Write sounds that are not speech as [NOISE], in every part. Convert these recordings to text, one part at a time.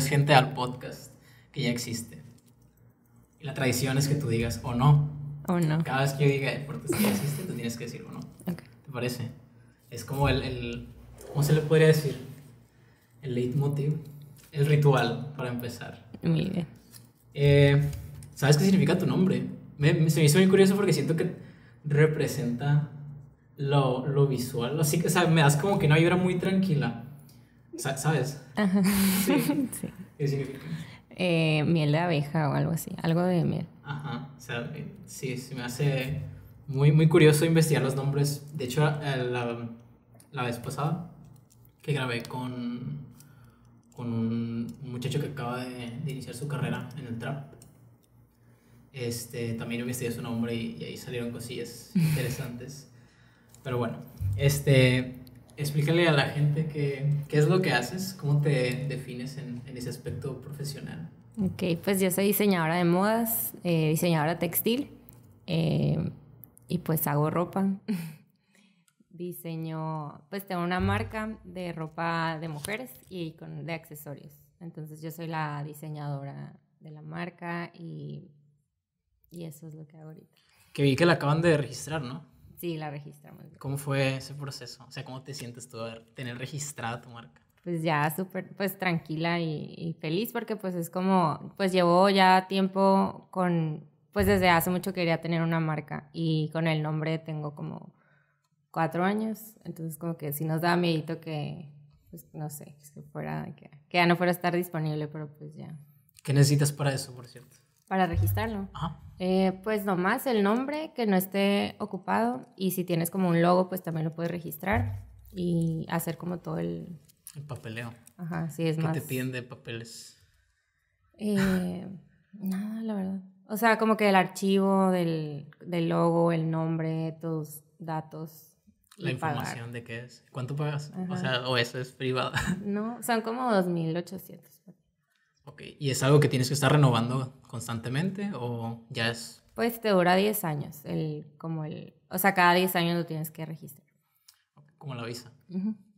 gente al podcast que ya existe. Y la tradición es que tú digas o no. O no. Cada vez que yo diga el que ya existe, tú tienes que decir o no. ¿Te parece? Es como el, el, ¿cómo se le podría decir? El leitmotiv, el ritual para empezar. Muy bien. Eh, ¿Sabes qué significa tu nombre? Me, se me hizo muy curioso porque siento que representa lo, lo visual. Así que, o sea, me das como que una vibra muy tranquila. ¿Sabes? Ajá. [LAUGHS] Sí. ¿Qué significa? Eh, miel de abeja o algo así, algo de miel. Ajá, o sea, sí, se me hace muy, muy curioso investigar los nombres. De hecho, eh, la, la vez pasada que grabé con, con un muchacho que acaba de, iniciar su carrera en el trap, este, también investigué su nombre y, y ahí salieron cosillas [LAUGHS] interesantes. Pero bueno, este, Explícale a la gente qué, qué es lo que haces, cómo te defines en, ese aspecto profesional. Ok, pues yo soy diseñadora de modas, eh, diseñadora textil eh, y pues hago ropa. [LAUGHS] Diseño, pues tengo una marca de ropa de mujeres y con, de accesorios. Entonces yo soy la diseñadora de la marca y, y eso es lo que hago ahorita. Que vi que la acaban de registrar, ¿no? Sí, la registramos. ¿Cómo fue ese proceso? O sea, ¿cómo te sientes tú de tener registrada tu marca? Pues ya súper, pues tranquila y, feliz porque pues es como, pues llevo ya tiempo con, pues desde hace mucho quería tener una marca y con el nombre tengo como cuatro años, entonces como que si nos da miedo que, pues no sé, fuera, que, que ya no fuera a estar disponible, pero pues ya. ¿Qué necesitas para eso, por cierto? para registrarlo. Eh, pues nomás el nombre que no esté ocupado y si tienes como un logo, pues también lo puedes registrar y hacer como todo el... El papeleo. Ajá, sí, es más... ¿Qué te piden papeles? Eh, nada, la verdad. O sea, como que el archivo del, logo, el nombre, tus datos. La información de qué es. ¿Cuánto pagas? O sea, o eso es privado. No, son como 2.800. Ok, ¿y es algo que tienes que estar renovando constantemente o ya es...? Pues te dura 10 años, el, como el, o sea, cada 10 años lo tienes que registrar. Como la visa,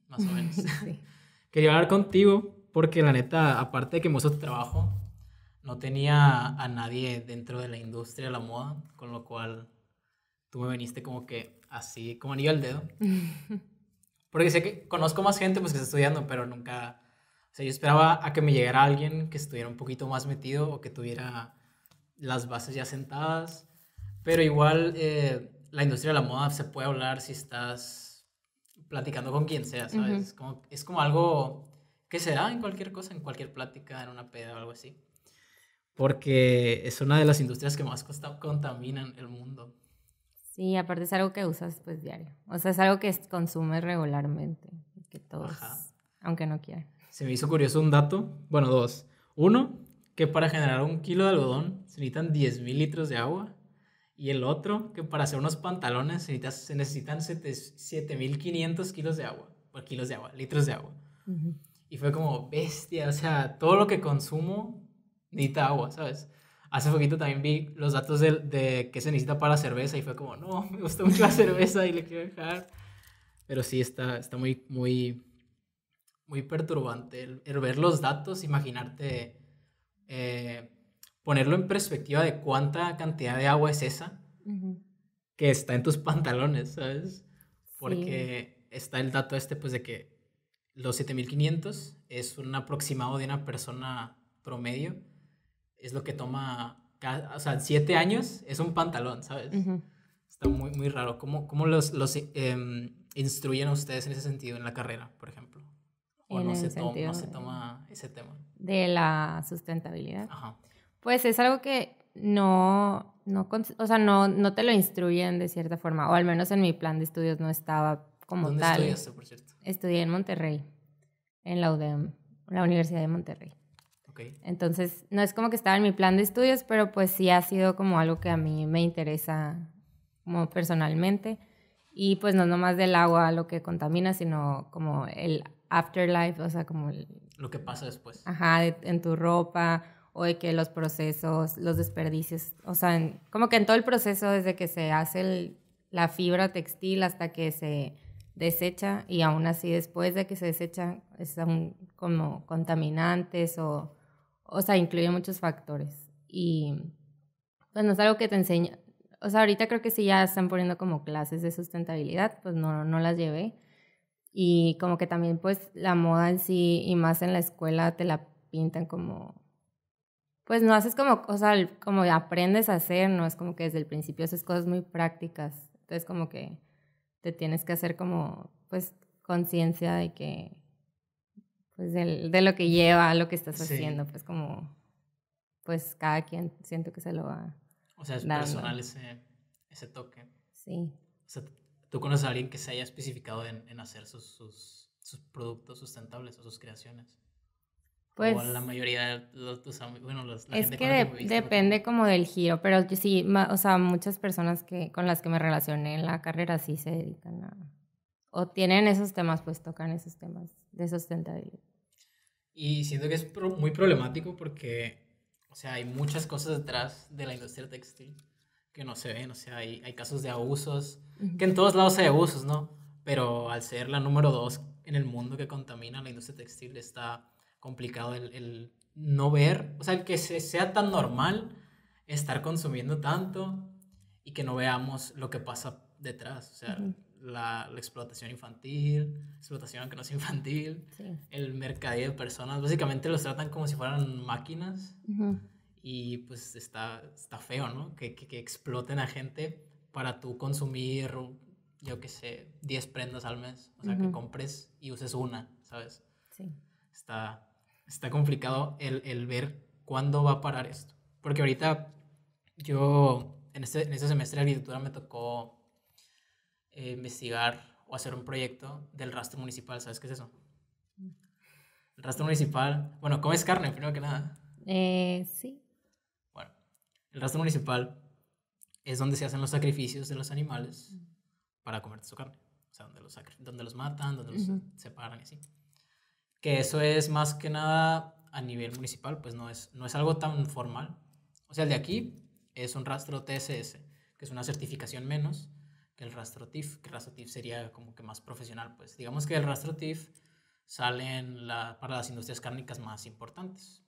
más o menos. [LAUGHS] Quería hablar contigo porque la neta, aparte de que muestro tu trabajo, no tenía a nadie dentro de la industria de la moda, con lo cual tú me viniste como que así, como anillo al dedo. [LAUGHS] Porque sé que conozco más gente pues que está estudiando, pero nunca o sea, yo esperaba a que me llegara alguien que estuviera un poquito más metido o que tuviera las bases ya sentadas. Pero igual eh, la industria de la moda se puede hablar si estás platicando con quien sea, ¿sabes? es, como, es como algo que se da en cualquier cosa, en cualquier plática, en una peda o algo así. Porque es una de las industrias que más contaminan el mundo. Sí, aparte es algo que usas pues diario. O sea, es algo que consumes regularmente. Que todos, Ajá. aunque no quieras se me hizo curioso un dato, bueno, dos. Uno, que para generar un kilo de algodón se necesitan 10.000 litros de agua. Y el otro, que para hacer unos pantalones se, necesitan 7.500 kilos de agua. Por kilos de agua, litros de agua. Y fue como bestia, o sea, todo lo que consumo necesita agua, ¿sabes? Hace poquito también vi los datos de, de qué se necesita para la cerveza y fue como, no, me gusta mucho la [LAUGHS] cerveza y le quiero dejar. Pero sí, está, está muy, muy muy perturbante el, ver los datos, imaginarte, eh, ponerlo en perspectiva de cuánta cantidad de agua es esa que está en tus [LAUGHS] pantalones, ¿sabes? Porque está el dato este, pues, de que los 7500 es un aproximado de una persona promedio, es lo que toma, o sea, 7 años es un pantalón, ¿sabes? Está muy, muy raro. ¿Cómo, cómo los, los em, instruyen a ustedes en ese sentido en la carrera, por ejemplo? o toma, ese tema? De la sustentabilidad. Pues es algo que no, no, te lo instruyen de cierta forma, o al menos en mi plan de estudios no estaba como ¿Dónde tal. estudiaste, por cierto? Estudié en Monterrey, en la UDEM, la Universidad de Monterrey. Entonces, no es como que estaba en mi plan de estudios, pero pues sí ha sido como algo que a mí me interesa como personalmente. Y pues no nomás del agua lo que contamina, sino como el afterlife, o sea, como... El, lo que pasa después. Ajá, en tu ropa o de que los procesos, los desperdicios, o sea, como que en todo el proceso desde que se hace la fibra textil hasta que se desecha y aún así después de que se desecha son como contaminantes o, o sea, incluye muchos factores y pues no es algo que te enseña, o sea, ahorita creo que sí ya están poniendo como clases de sustentabilidad, pues no, no las llevé, y como que también pues la moda en sí y más en la escuela te la pintan como pues no haces como, o sea, como aprendes a hacer, no es como que desde el principio haces cosas muy prácticas. Entonces como que te tienes que hacer como, pues, conciencia de que, pues, de, de lo que lleva lo que estás haciendo, pues como, pues cada quien siento que se lo va. O sea, es personal ese, toque. Sí. ¿Tú conoces a alguien que se haya especificado en, hacer sus, sus, productos sustentables o sus creaciones? Pues, o la mayoría de los, tus bueno, la es gente que, que depende como del giro, pero sí, o sea, muchas personas que, con las que me relacioné en la carrera sí se dedican a, o tienen esos temas, pues tocan esos temas de sustentabilidad. Y siento que es muy problemático porque, o sea, hay muchas cosas detrás de la industria textil que no se ven, o sea, hay, hay casos de abusos, que en todos lados hay abusos, ¿no? Pero al ser la número dos en el mundo que contamina la industria textil está complicado el, el no ver, o sea, el que se, sea tan normal estar consumiendo tanto y que no veamos lo que pasa detrás, o sea, la, explotación infantil, explotación que no es infantil, el mercadeo de personas, básicamente los tratan como si fueran máquinas y pues está, está feo, ¿no? Que, que, exploten a gente para tú consumir, yo qué sé, 10 prendas al mes. O sea, que compres y uses una, ¿sabes? Sí. Está, está complicado el, el ver cuándo va a parar esto. Porque ahorita yo, en este, en este semestre de agricultura me tocó eh, investigar o hacer un proyecto del rastro municipal. ¿Sabes qué es eso? Mm. El rastro municipal, bueno, comes carne primero que nada. Eh, sí. El rastro municipal es donde se hacen los sacrificios de los animales para comer su carne. O sea, donde los, donde los matan, donde los separan y así. Que eso es más que nada a nivel municipal, pues no es, no es algo tan formal. O sea, el de aquí es un rastro TSS, que es una certificación menos que el rastro TIF, que el rastro TIF sería como que más profesional. Pues digamos que el rastro TIF salen la, para las industrias cárnicas más importantes.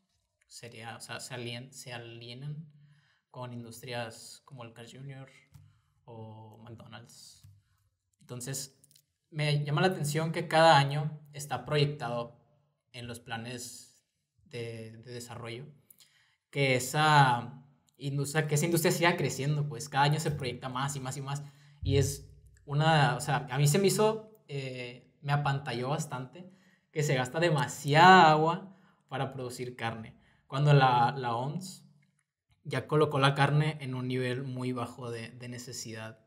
Sería, o sea, se, se alienan con industrias como el Junior Jr. o McDonald's. Entonces, me llama la atención que cada año está proyectado en los planes de, desarrollo que esa, industria, que esa industria siga creciendo, pues cada año se proyecta más y más y más. Y es una, o sea, a mí se me hizo, eh, me apantalló bastante que se gasta demasiada agua para producir carne. Cuando la, la OMS ya colocó la carne en un nivel muy bajo de, necesidad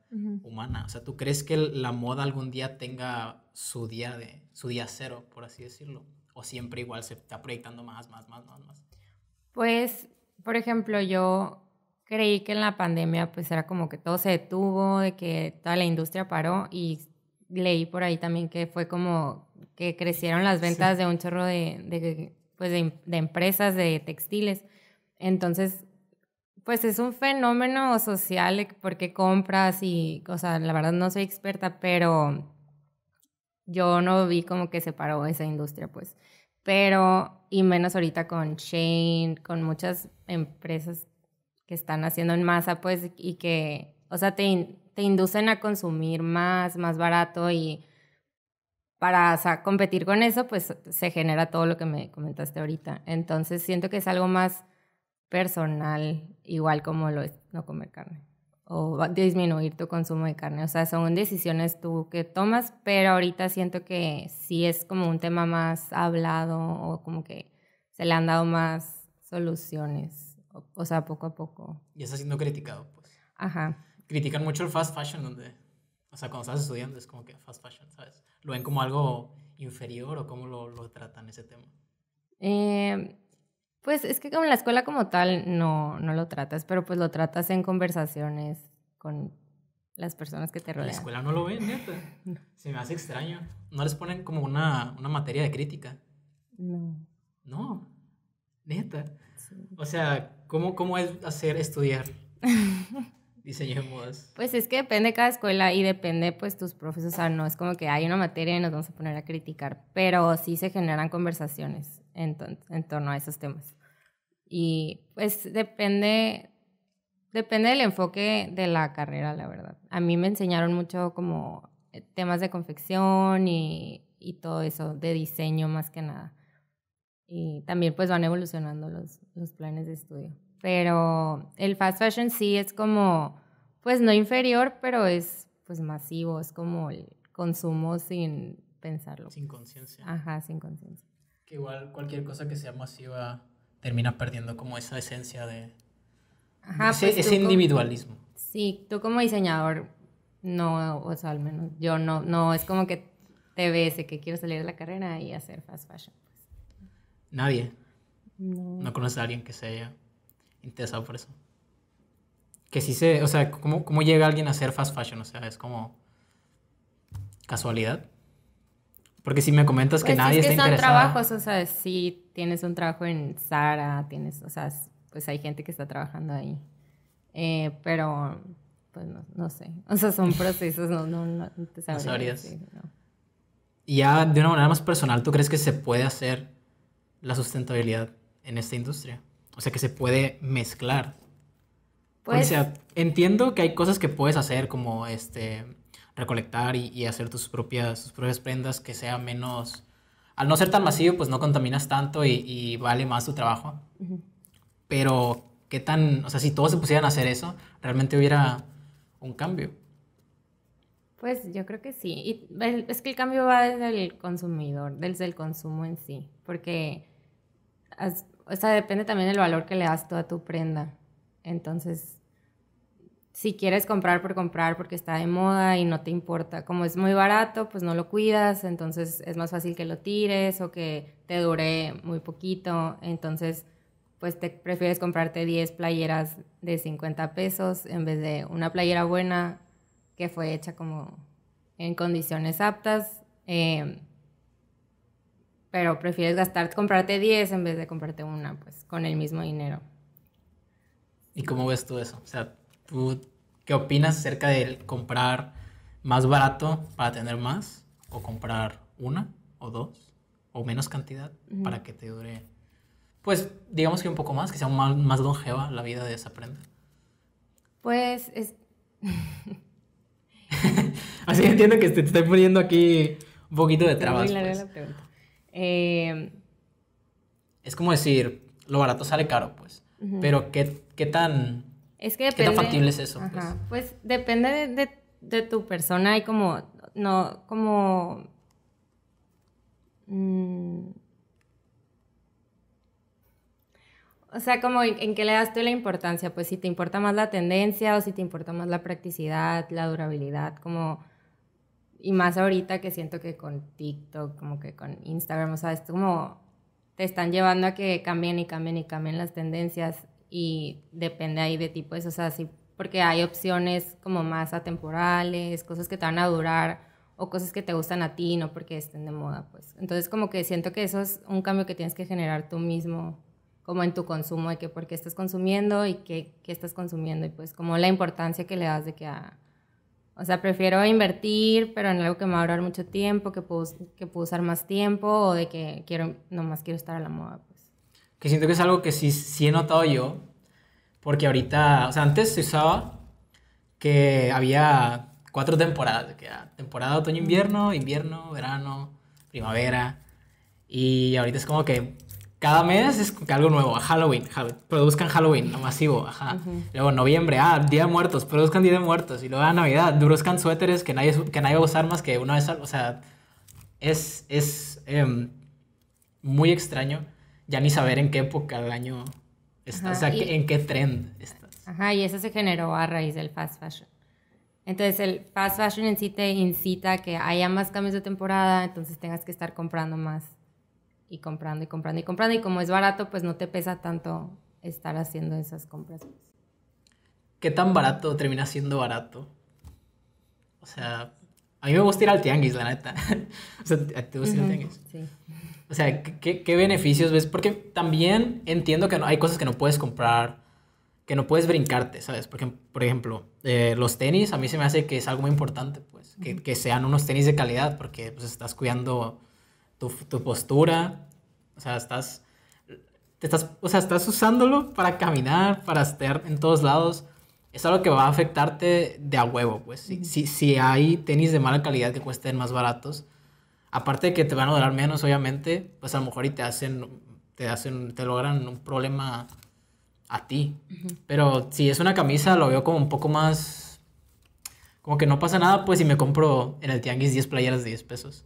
humana. O sea, ¿tú crees que la moda algún día tenga su día, de, su día cero, por así decirlo? ¿O siempre igual se está proyectando más, más, más, más, más? Pues, por ejemplo, yo creí que en la pandemia pues era como que todo se detuvo, de que toda la industria paró y leí por ahí también que fue como que crecieron las ventas de un chorro de, pues de, empresas de textiles. Entonces, pues es un fenómeno social porque compras y, o sea, la verdad no soy experta, pero yo no vi como que se paró esa industria, pues. Pero, y menos ahorita con Shane, con muchas empresas que están haciendo en masa, pues, y que, o sea, te, te inducen a consumir más, más barato y para o sea, competir con eso, pues se genera todo lo que me comentaste ahorita. Entonces, siento que es algo más personal, igual como lo es no comer carne o disminuir tu consumo de carne. O sea, son decisiones tú que tomas, pero ahorita siento que sí es como un tema más hablado o como que se le han dado más soluciones, o, sea, poco a poco. Y está siendo criticado, pues. Ajá. Critican mucho el fast fashion, donde, o sea, cuando estás estudiando es como que fast fashion, ¿sabes? Lo ven como algo inferior o cómo lo, lo tratan ese tema. Eh, pues es que como la escuela como tal no, no lo tratas, pero pues lo tratas en conversaciones con las personas que te rodean. la escuela no lo ven, neta. [LAUGHS] Se me hace extraño. No les ponen como una, materia de crítica. No. No, neta. O sea, ¿cómo, ¿cómo es hacer estudiar [LAUGHS] diseño de modas? Pues es que depende de cada escuela y depende pues tus profesores. O sea, no es como que hay una materia y nos vamos a poner a criticar, pero sí se generan conversaciones en, torno a esos temas. Y pues depende, depende del enfoque de la carrera, la verdad. A mí me enseñaron mucho como eh, temas de confección y, todo eso, de diseño más que nada. Y también pues van evolucionando los, los planes de estudio. Pero el fast fashion sí es como, pues no inferior, pero es pues masivo, es como el consumo sin pensarlo. Sin conciencia. Ajá, sin conciencia. Que igual cualquier cosa que sea masiva termina perdiendo como esa esencia de... ese, pues individualismo. sí, tú como diseñador, no, o sea, al menos yo no, no, es como que te ves que quiero salir de la carrera y hacer fast fashion. Pues. Nadie. No. No conoces a alguien que sea haya interesado por eso. Que sí se, o sea, ¿cómo, cómo llega alguien a hacer fast fashion? O sea, es como casualidad. Porque si me comentas que pues nadie es que son trabajos, o sea, si tienes un trabajo en Sara, tienes, o sea, pues hay gente que está trabajando ahí. Eh, pero, pues no, sé. O sea, son procesos, no, no, te sabría Y ya de una manera más personal, ¿tú crees que se puede hacer la sustentabilidad en esta industria? O sea, que se puede mezclar. Pues, o sea, entiendo que hay cosas que puedes hacer como este recolectar y, hacer tus propias, propias prendas que sea menos... Al no ser tan masivo, pues no contaminas tanto y, vale más tu trabajo. Pero, ¿qué tan...? O sea, si todos se pusieran a hacer eso, realmente hubiera un cambio. Pues yo creo que sí. Y es que el cambio va desde el consumidor, desde el consumo en sí. Porque, o sea, depende también del valor que le das tú a tu prenda. Entonces, si quieres comprar por comprar porque está de moda y no te importa. Como es muy barato, pues no lo cuidas, entonces es más fácil que lo tires o que te dure muy poquito. Entonces, pues te prefieres comprarte 10 playeras de 50 pesos en vez de una playera buena que fue hecha como en condiciones aptas. Eh, pero prefieres gastar, comprarte 10 en vez de comprarte una, pues con el mismo dinero. ¿Y cómo ves tú eso? O sea, tú ¿Qué opinas acerca de comprar más barato para tener más? ¿O comprar una o dos o menos cantidad para que te dure, pues digamos que un poco más, que sea más, más longeva la vida de esa prenda? Pues es... [LAUGHS] Así que entiendo que te estoy poniendo aquí un poquito de trabas. Pues. Eh, es como decir, lo barato sale caro, pues. Pero ¿qué, ¿qué tan es que depende... ¿Qué factible eso? pues? pues depende de, tu persona y como... No, como... Mm, o sea, como en, en, qué le das tú la importancia, pues si te importa más la tendencia o si te importa más la practicidad, la durabilidad, como... Y más ahorita que siento que con TikTok, como que con Instagram, o sea, es como te están llevando a que cambien y cambien y cambien las tendencias y depende ahí de ti, pues, o sea, sí, porque hay opciones como más atemporales, cosas que te van a durar o cosas que te gustan a ti, no porque estén de moda, pues. Entonces, como que siento que eso es un cambio que tienes que generar tú mismo, como en tu consumo, de que por qué estás consumiendo y qué, estás consumiendo, y pues como la importancia que le das de que ah, O sea, prefiero invertir, pero en algo que me va a durar mucho tiempo, que puedo, que puedo usar más tiempo, o de que quiero, nomás quiero estar a la moda que siento que es algo que sí, sí he notado yo, porque ahorita, o sea, antes se usaba que había cuatro temporadas, que ah, temporada otoño-invierno, invierno, verano, primavera, y ahorita es como que cada mes es algo nuevo, Halloween, produzcan Halloween, lo masivo, ajá. Luego noviembre, ah, Día de Muertos, produzcan Día de Muertos, y luego Navidad, produzcan suéteres que nadie, que nadie va a usar más que una vez, o sea, es, es em, muy extraño ya ni saber en qué época del año estás, o sea, en qué trend estás. Ajá, y eso se generó a raíz del fast fashion. Entonces el fast fashion en sí te incita que haya más cambios de temporada, entonces tengas que estar comprando más y comprando y comprando y comprando. Y como es barato, pues no te pesa tanto estar haciendo esas compras. ¿Qué tan barato termina siendo barato? O sea, a mí me gusta ir al tianguis, la neta. [LAUGHS] o sea, ¿te gusta ir al tianguis? Sí. O sea, ¿qué, ¿qué, beneficios ves? Porque también entiendo que no, hay cosas que no puedes comprar, que no puedes brincarte, ¿sabes? Porque, por ejemplo, eh, los tenis, a mí se me hace que es algo muy importante, pues, que, que sean unos tenis de calidad, porque pues, estás cuidando tu, tu, postura, o sea, estás, te estás, o sea, estás usándolo para caminar, para estar en todos lados. Es algo que va a afectarte de a huevo, pues. si, si hay tenis de mala calidad que cuesten más baratos, Aparte de que te van a durar menos, obviamente, pues a lo mejor y te hacen, te hacen, te logran un problema a ti. Pero si es una camisa, lo veo como un poco más, como que no pasa nada, pues si me compro en el tianguis 10 playeras de 10 pesos.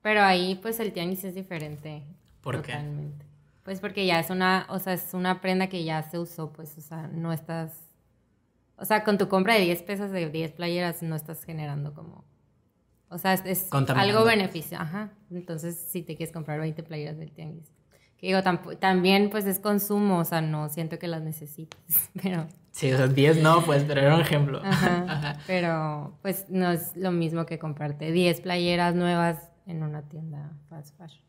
Pero ahí, pues el tianguis es diferente. ¿Por totalmente. qué? Pues porque ya es una, o sea, es una prenda que ya se usó, pues, o sea, no estás, o sea, con tu compra de 10 pesos de 10 playeras no estás generando como o sea, es, algo beneficio. Ajá. Entonces, si te quieres comprar 20 playeras del tianguis. Que digo, también pues es consumo, o sea, no siento que las necesites, [LAUGHS] pero... Sí, o sea, 10 no, pues, pero era un ejemplo. [LAUGHS] Ajá, Pero pues no es lo mismo que comprarte 10 playeras nuevas en una tienda fast fashion.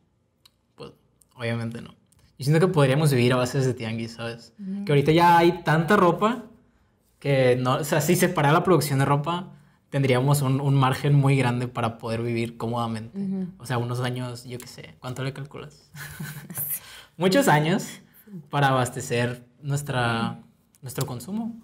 Pues obviamente no. Yo siento que podríamos vivir a base de tianguis, ¿sabes? Que ahorita ya hay tanta ropa que no, o sea, si se para la producción de ropa, tendríamos un, un, margen muy grande para poder vivir cómodamente. O sea, unos años, yo qué sé, ¿cuánto le calculas? [LAUGHS] Muchos años para abastecer nuestra, nuestro consumo.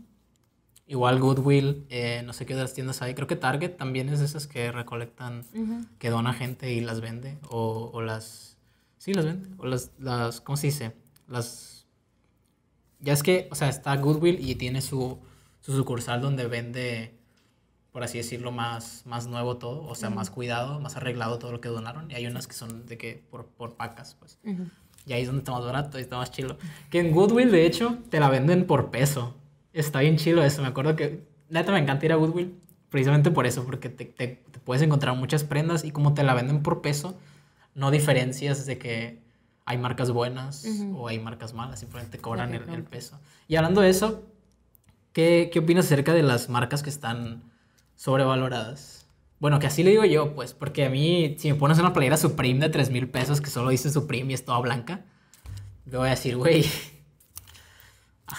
Igual Goodwill, eh, no sé qué otras tiendas hay. Creo que Target también es de esas que recolectan, que que dona gente y las vende. O, o, las... Sí, las vende. O las, las... ¿Cómo se dice? Las... Ya es que, o sea, está Goodwill y tiene su, su sucursal donde vende por así decirlo, más, más nuevo todo, o sea, más cuidado, más arreglado todo lo que donaron. Y hay unas que son de que por, por pacas, pues. Y ahí es donde está más barato ahí está más chilo. Que en Goodwill, de hecho, te la venden por peso. Está bien chilo eso. Me acuerdo que, neta, me encanta ir a Goodwill precisamente por eso, porque te, te, puedes encontrar muchas prendas y como te la venden por peso, no diferencias de que hay marcas buenas o hay marcas malas, simplemente cobran el, peso. Y hablando de eso, ¿qué, ¿qué opinas acerca de las marcas que están sobrevaloradas. Bueno, que así le digo yo, pues, porque a mí, si me pones una playera Supreme de 3 mil pesos que solo dice Supreme y es toda blanca, le voy a decir, güey,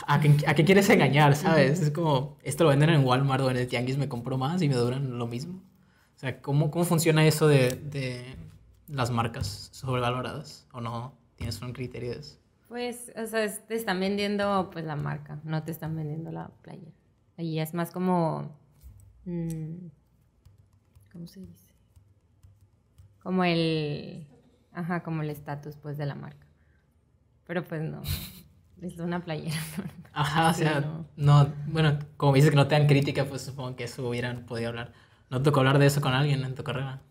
¿a, qué, ¿a, quieres engañar, sabes? Es como, esto lo venden en Walmart o en el Tianguis, me compro más y me duran lo mismo. O sea, ¿cómo, cómo funciona eso de, las marcas sobrevaloradas? ¿O no? ¿Tienes un criterio de eso? Pues, o sea, te están vendiendo pues la marca, no te están vendiendo la playera. Y es más como Mm. ¿Cómo se dice? Como el... Ajá, como el estatus pues de la marca. Pero pues no. Es una playera. [LAUGHS] Ajá, o sea, no. bueno, como dices que no te dan crítica, pues supongo que eso hubieran podido hablar. ¿No tocó hablar de eso con alguien en tu carrera?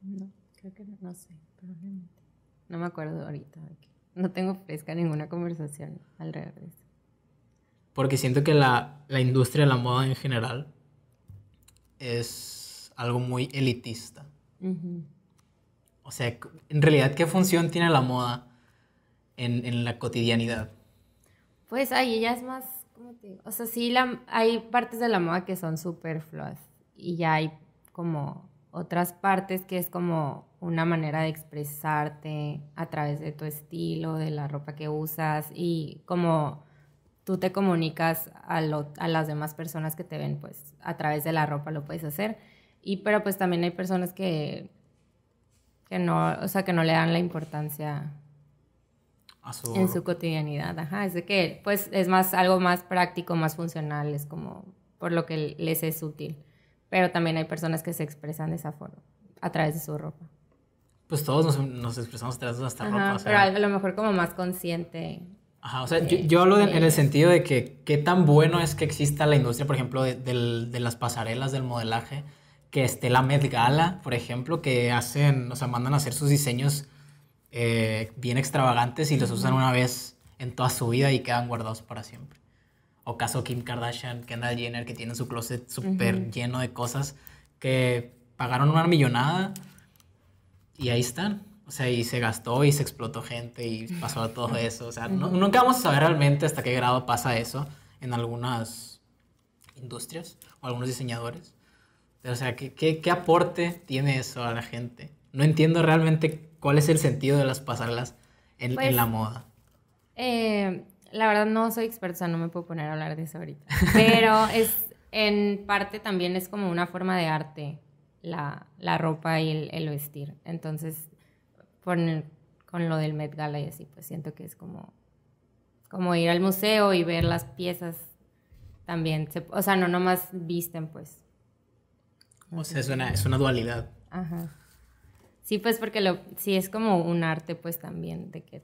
No, creo que no, no sé, probablemente. No me acuerdo ahorita. No tengo fresca ninguna conversación alrededor de eso. Porque siento que la, la industria de la moda en general es algo muy elitista. O sea, en realidad, ¿qué función tiene la moda en, la cotidianidad? Pues ahí ella es más, ¿cómo te digo? O sea, sí hay partes de la moda que son superfluas y ya hay como otras partes que es como una manera de expresarte a través de tu estilo, de la ropa que usas y como tú te comunicas a, las demás personas que te ven, pues a través de la ropa lo puedes hacer. Y pero pues también hay personas que, que no, o sea, que no le dan la importancia en su cotidianidad. Ajá, es que pues es más algo más práctico, más funcional, es como por lo que les es útil. Pero también hay personas que se expresan de esa forma, a través de su ropa. Pues todos nos, nos expresamos a través de nuestra ropa. O Pero a lo mejor como más consciente Ajá, o sea, yo, hablo en el sentido de que qué tan bueno es que exista la industria, por ejemplo, de, las pasarelas del modelaje, que esté la Gala, por ejemplo, que hacen, o sea, mandan a hacer sus diseños eh, bien extravagantes y los usan una vez en toda su vida y quedan guardados para siempre. O caso Kim Kardashian, Kendall Jenner, que tienen su closet súper lleno de cosas que pagaron una millonada y ahí están. O sea, y se gastó y se explotó gente y pasó todo [LAUGHS] eso. O sea, nunca vamos a saber realmente hasta qué grado pasa eso en algunas industrias o algunos diseñadores. o sea, ¿qué, ¿qué, qué, aporte tiene eso a la gente? No entiendo realmente cuál es el sentido de las pasarlas en, en pues, la moda. Eh, la verdad no soy experta, no me puedo poner a hablar de eso ahorita. Pero [LAUGHS] es, en parte también es como una forma de arte la, la ropa y el, el vestir. Entonces con, lo del Met Gala y así, pues siento que es como, como ir al museo y ver las piezas también. o sea, no nomás visten, pues. O sea, es una, es una dualidad. Ajá. Sí, pues porque lo, sí es como un arte, pues también, de que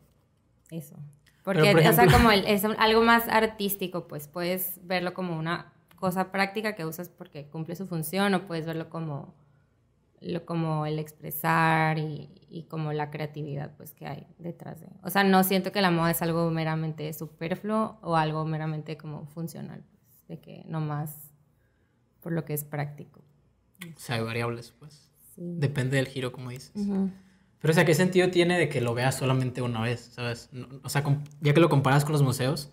eso. Porque, o sea, como es algo más artístico, pues puedes verlo como una cosa práctica que usas porque cumple su función o puedes verlo como como el expresar y, como la creatividad pues que hay detrás de. O sea, no siento que la moda es algo meramente superfluo o algo meramente como funcional, pues, de que no más por lo que es práctico. O sea, hay variables pues. Depende del giro, como dices. Pero, o sea, ¿qué sentido tiene de que lo veas solamente una vez? o sea, ya que lo comparas con los museos,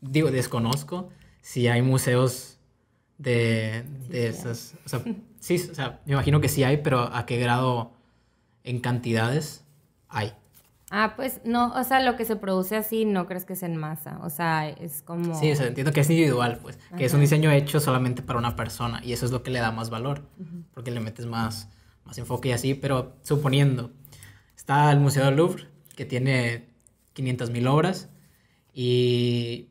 digo, desconozco si hay museos de, de esas. [LAUGHS] Sí, o sea, me imagino que sí hay, pero ¿a qué grado en cantidades hay? Ah, pues no, o sea, lo que se produce así no crees que es en masa, o sea, es como... Sí, o sea, entiendo que es individual, pues, que es un diseño hecho solamente para una persona y eso es lo que le da más valor, porque le metes más, más enfoque y así, pero suponiendo, está el Museo del Louvre, que tiene 500.000 obras y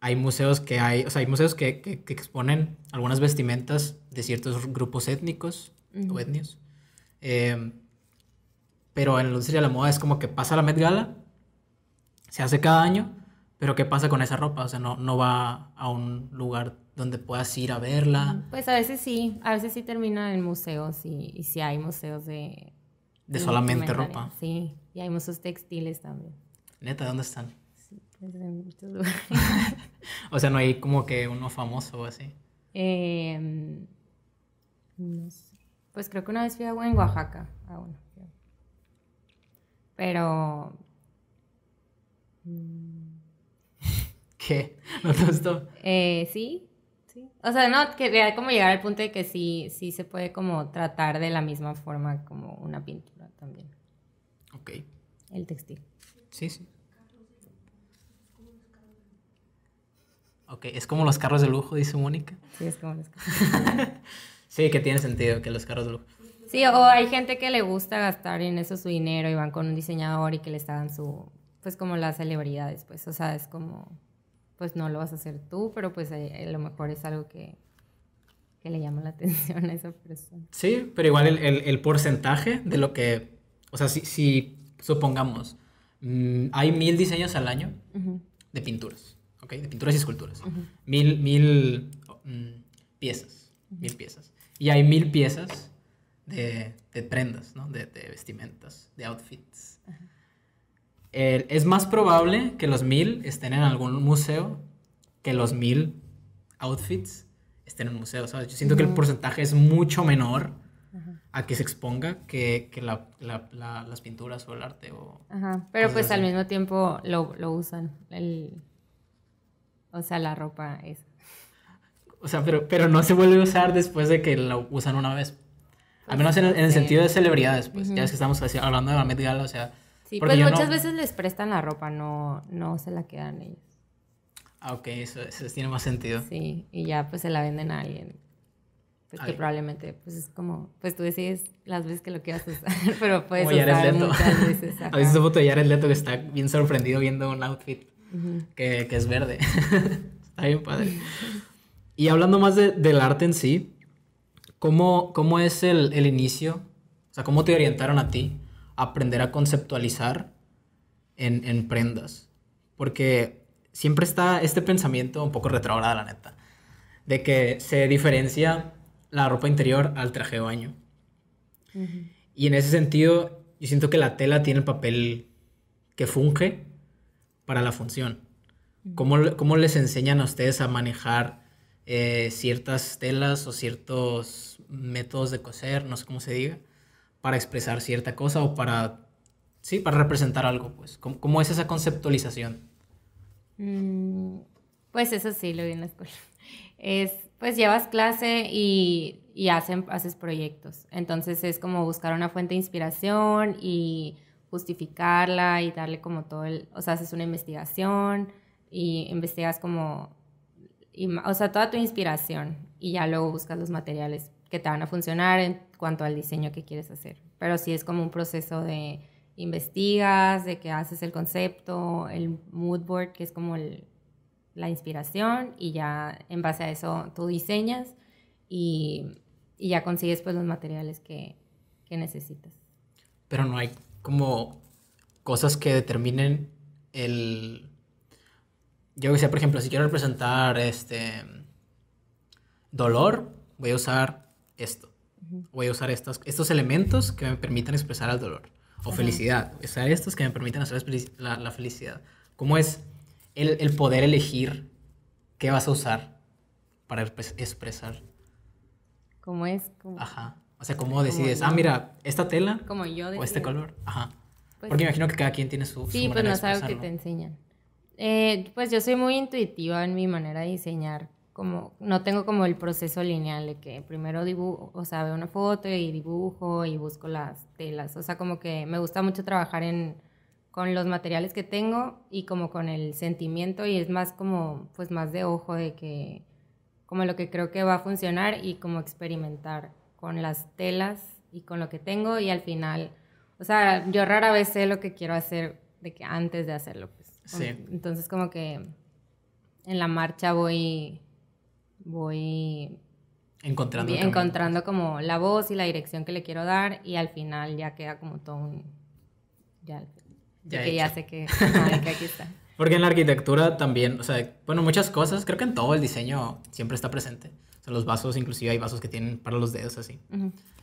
hay museos que hay, o sea, hay museos que, que, exponen algunas vestimentas de ciertos grupos étnicos o etnios. Eh, pero en la industria de la moda es como que pasa la Met Gala, se hace cada año, pero ¿qué pasa con esa ropa? O sea, no, no va a un lugar donde puedas ir a verla. Pues a veces sí, a veces sí termina en museos y, y sí hay museos de... De solamente ropa. Sí, y hay museos textiles también. Neta, ¿dónde están? [LAUGHS] o sea, no hay como que uno famoso o así. Em, no sé. Pues creo que una vez fui a en Oaxaca, Pero... [LAUGHS] ¿Qué? ¿No te gustó? Eh, sí, sí. O sea, no, quería como llegar al punto de que sí, sí se puede como tratar de la misma forma como una pintura también. Ok. El textil. Sí, sí. Ok, es como los carros de lujo, dice Mónica. Sí, es como los carros. [LAUGHS] sí, que tiene sentido que los carros de lujo. Sí, o hay gente que le gusta gastar en eso su dinero y van con un diseñador y que les hagan su, pues como las celebridades, pues, o sea, es como, pues no lo vas a hacer tú, pero pues eh, a, lo mejor es algo que, le llama la [LAUGHS] atención a esa persona. Sí, pero igual el, porcentaje de lo que, o sea, si, si supongamos, mm, hay mil diseños al año de pinturas. ¿ok? De pinturas y esculturas. Mil, mil mm, piezas, mil piezas. Y hay mil piezas de, de prendas, ¿no? De, de, vestimentas, de outfits. es más probable que los mil estén en algún museo que los mil outfits estén en un museo, ¿sabes? Yo siento que el porcentaje es mucho menor a que se exponga que, que la, las pinturas o el arte. O Ajá, pero pues al mismo tiempo lo, lo usan. El, o sea, la ropa es. O sea, pero, pero no se vuelve a usar después de que la usan una vez. Al menos en, el sentido de celebridades, pues. Ya es que estamos hablando de la Met Gala, o sea. Sí, pues muchas veces les prestan la ropa, no, no se la quedan ellos. Ah, ok, eso, tiene más sentido. Sí, y ya pues se la venden a alguien. Pues que probablemente, pues es como, pues tú decides las veces que lo quieras usar, [LAUGHS] pero puedes muchas veces. [LAUGHS] A veces es foto de Leto que está bien sorprendido viendo un outfit que, es verde. [LAUGHS] Está bien padre. Y hablando más del arte en sí, ¿cómo, cómo es el, inicio? O sea, ¿cómo te orientaron a ti a aprender a conceptualizar en, prendas? Porque siempre está este pensamiento un poco retrógrado, la neta, de que se diferencia la ropa interior al traje de baño. Y en ese sentido, yo siento que la tela tiene el papel que funge para la función. ¿Cómo, cómo les enseñan a ustedes a manejar eh, ciertas telas o ciertos métodos de coser, no sé cómo se diga, para expresar cierta cosa o para, sí, para representar algo? Pues, ¿cómo, es esa conceptualización? Mm, pues eso sí, lo vi en la escuela. Es, pues llevas clase y, y hacen, haces proyectos. Entonces es como buscar una fuente de inspiración y justificarla y darle como todo el, o sea, haces una investigación y investigas como, y, o sea, toda tu inspiración y ya luego buscas los materiales que te van a funcionar en cuanto al diseño que quieres hacer. Pero sí es como un proceso de investigas, de que haces el concepto, el mood board, que es como la inspiración, y ya en base a eso tú diseñas y, ya consigues pues los materiales que necesitas. Pero no hay como cosas que determinen el... Yo que por ejemplo, si quiero representar este dolor, voy a usar esto. Voy a usar estos, estos elementos que me permitan expresar el dolor. O felicidad. Usar estos que me permitan hacer la, felicidad. ¿Cómo es el, poder elegir qué vas a usar para expresar? ¿Cómo es? Ajá. O sea, ¿cómo decides? ah, mira, esta tela. Como yo O este color. Ajá. Pues Porque imagino que cada quien tiene su. Sí, manera pues no sabe qué que te enseñan. Eh, pues yo soy muy intuitiva en mi manera de diseñar. Como, no tengo como el proceso lineal de que primero dibujo, o sea, veo una foto y dibujo y busco las telas. O sea, como que me gusta mucho trabajar en, con los materiales que tengo y como con el sentimiento y es más como, pues más de ojo de que, como lo que creo que va a funcionar y como experimentar con las telas y con lo que tengo y al final, o sea, yo rara vez sé lo que quiero hacer de que antes de hacerlo. Pues. Entonces como que en la marcha voy, voy encontrando, encontrando pues. como la voz y la dirección que le quiero dar y al final ya queda como todo un... Ya, que ya sé que, que aquí está. [LAUGHS] Porque en la arquitectura también, o sea, bueno, muchas cosas, creo que en todo el diseño siempre está presente. O sea, los vasos, inclusive hay vasos que tienen para los dedos así.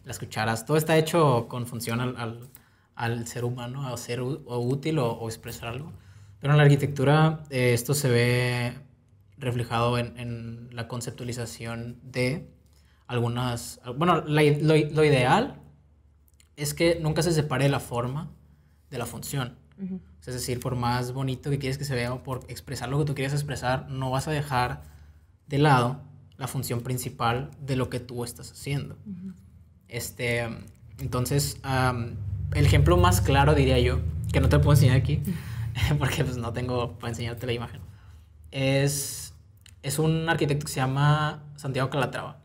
Las cucharas, todo está hecho con función al, al, ser humano, a ser útil o, expresar algo. Pero en la arquitectura eh, esto se ve reflejado en, en, la conceptualización de algunas... Bueno, lo, lo, ideal es que nunca se separe la forma de la función. Es decir, por más bonito que quieres que se vea o por expresar lo que tú quieres expresar, no vas a dejar de lado la función principal de lo que tú estás haciendo. Este, entonces, el ejemplo más claro, diría yo, que no te puedo enseñar aquí, [LAUGHS] porque pues, no tengo para enseñarte la imagen, es, es un arquitecto que se llama Santiago Calatrava.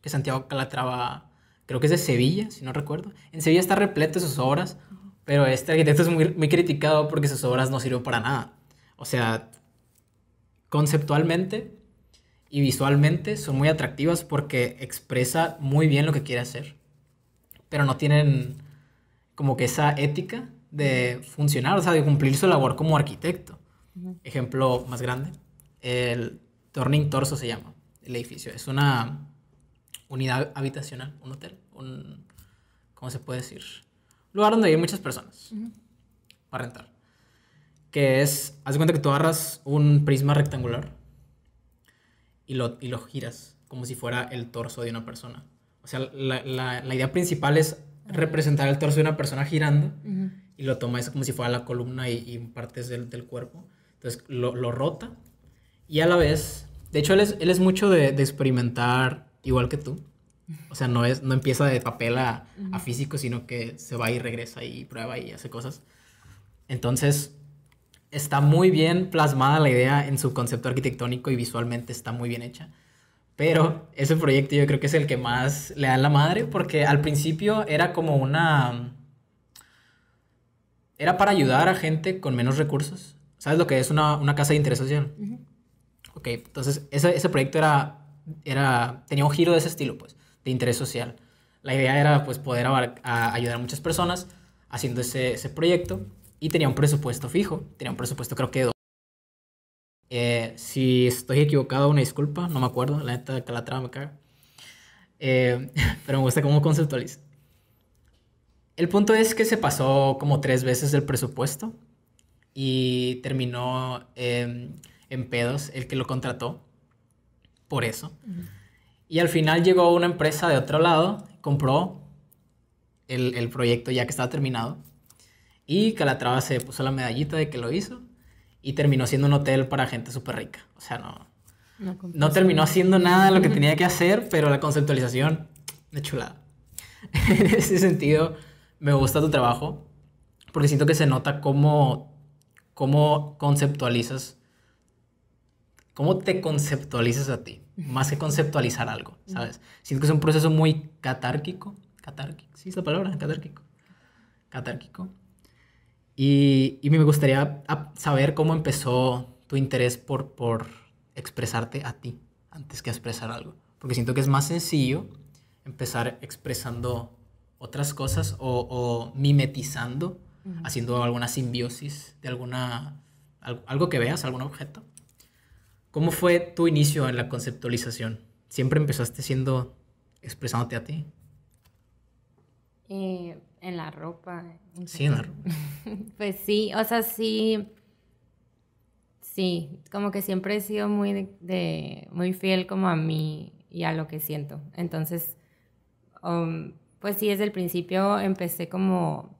Que Santiago Calatrava, creo que es de Sevilla, si no recuerdo. En Sevilla está repleto de sus obras, pero este arquitecto es muy, muy criticado porque sus obras no sirven para nada. O sea, conceptualmente y visualmente son muy atractivas porque expresa muy bien lo que quiere hacer, pero no tienen como que esa ética de funcionar, o sea, de cumplir su labor como arquitecto. Ejemplo más grande, el Turning Torso se llama, el edificio. Es una unidad habitacional, un hotel, un, ¿cómo se puede decir? lugar donde hay muchas personas para rentar. Que es, haz de cuenta que tú agarras un prisma rectangular y lo, y lo giras como si fuera el torso de una persona. O sea, la, la, la idea principal es representar el torso de una persona girando y lo tomas como si fuera la columna y, partes del, del, cuerpo. Entonces lo, lo, rota y a la vez, de hecho él es, él es mucho de, de, experimentar igual que tú. O sea, no, es, no empieza de papel a, a, físico, sino que se va y regresa y prueba y hace cosas. Entonces, está muy bien plasmada la idea en su concepto arquitectónico y visualmente está muy bien hecha. Pero ese proyecto yo creo que es el que más le da la madre porque al principio era como una... Era para ayudar a gente con menos recursos. ¿Sabes lo que es una, casa de interés social? Ok, entonces ese, ese proyecto era, era, tenía un giro de ese estilo, pues, de interés social. La idea era pues poder ayudar a muchas personas haciendo ese, ese proyecto y tenía un presupuesto fijo, tenía un presupuesto creo que eh, si estoy equivocado, una disculpa, no me acuerdo, la neta que la trama me caga. Eh, [LAUGHS] pero me gusta cómo conceptualiza. El punto es que se pasó como tres veces el presupuesto y terminó em, en pedos el que lo contrató por eso. Y al final llegó una empresa de otro lado, compró el, el proyecto ya que estaba terminado y Calatrava se puso la medallita de que lo hizo y terminó siendo un hotel para gente súper rica. O sea, no, no, terminó haciendo nada de lo que tenía que hacer, pero la conceptualización, de chulada. [LAUGHS] en ese sentido, me gusta tu trabajo porque siento que se nota cómo, cómo conceptualizas, cómo te conceptualizas a ti, más que conceptualizar algo, ¿sabes? Siento que es un proceso muy catárquico, catárquico, sí es la palabra, catárquico, catárquico, y, y me gustaría saber cómo empezó tu interés por, expresarte a ti antes que expresar algo. Porque siento que es más sencillo empezar expresando otras cosas o, mimetizando, haciendo alguna simbiosis de alguna, algo que veas, algún objeto. ¿Cómo fue tu inicio en la conceptualización? ¿Siempre empezaste siendo expresándote a ti? Eh, en la ropa. Sí, en la ropa. [LAUGHS] pues sí, o sea, sí. Sí, como que siempre he sido muy, de, muy fiel como a mí y a lo que siento. Entonces, um, pues sí, desde el principio empecé como...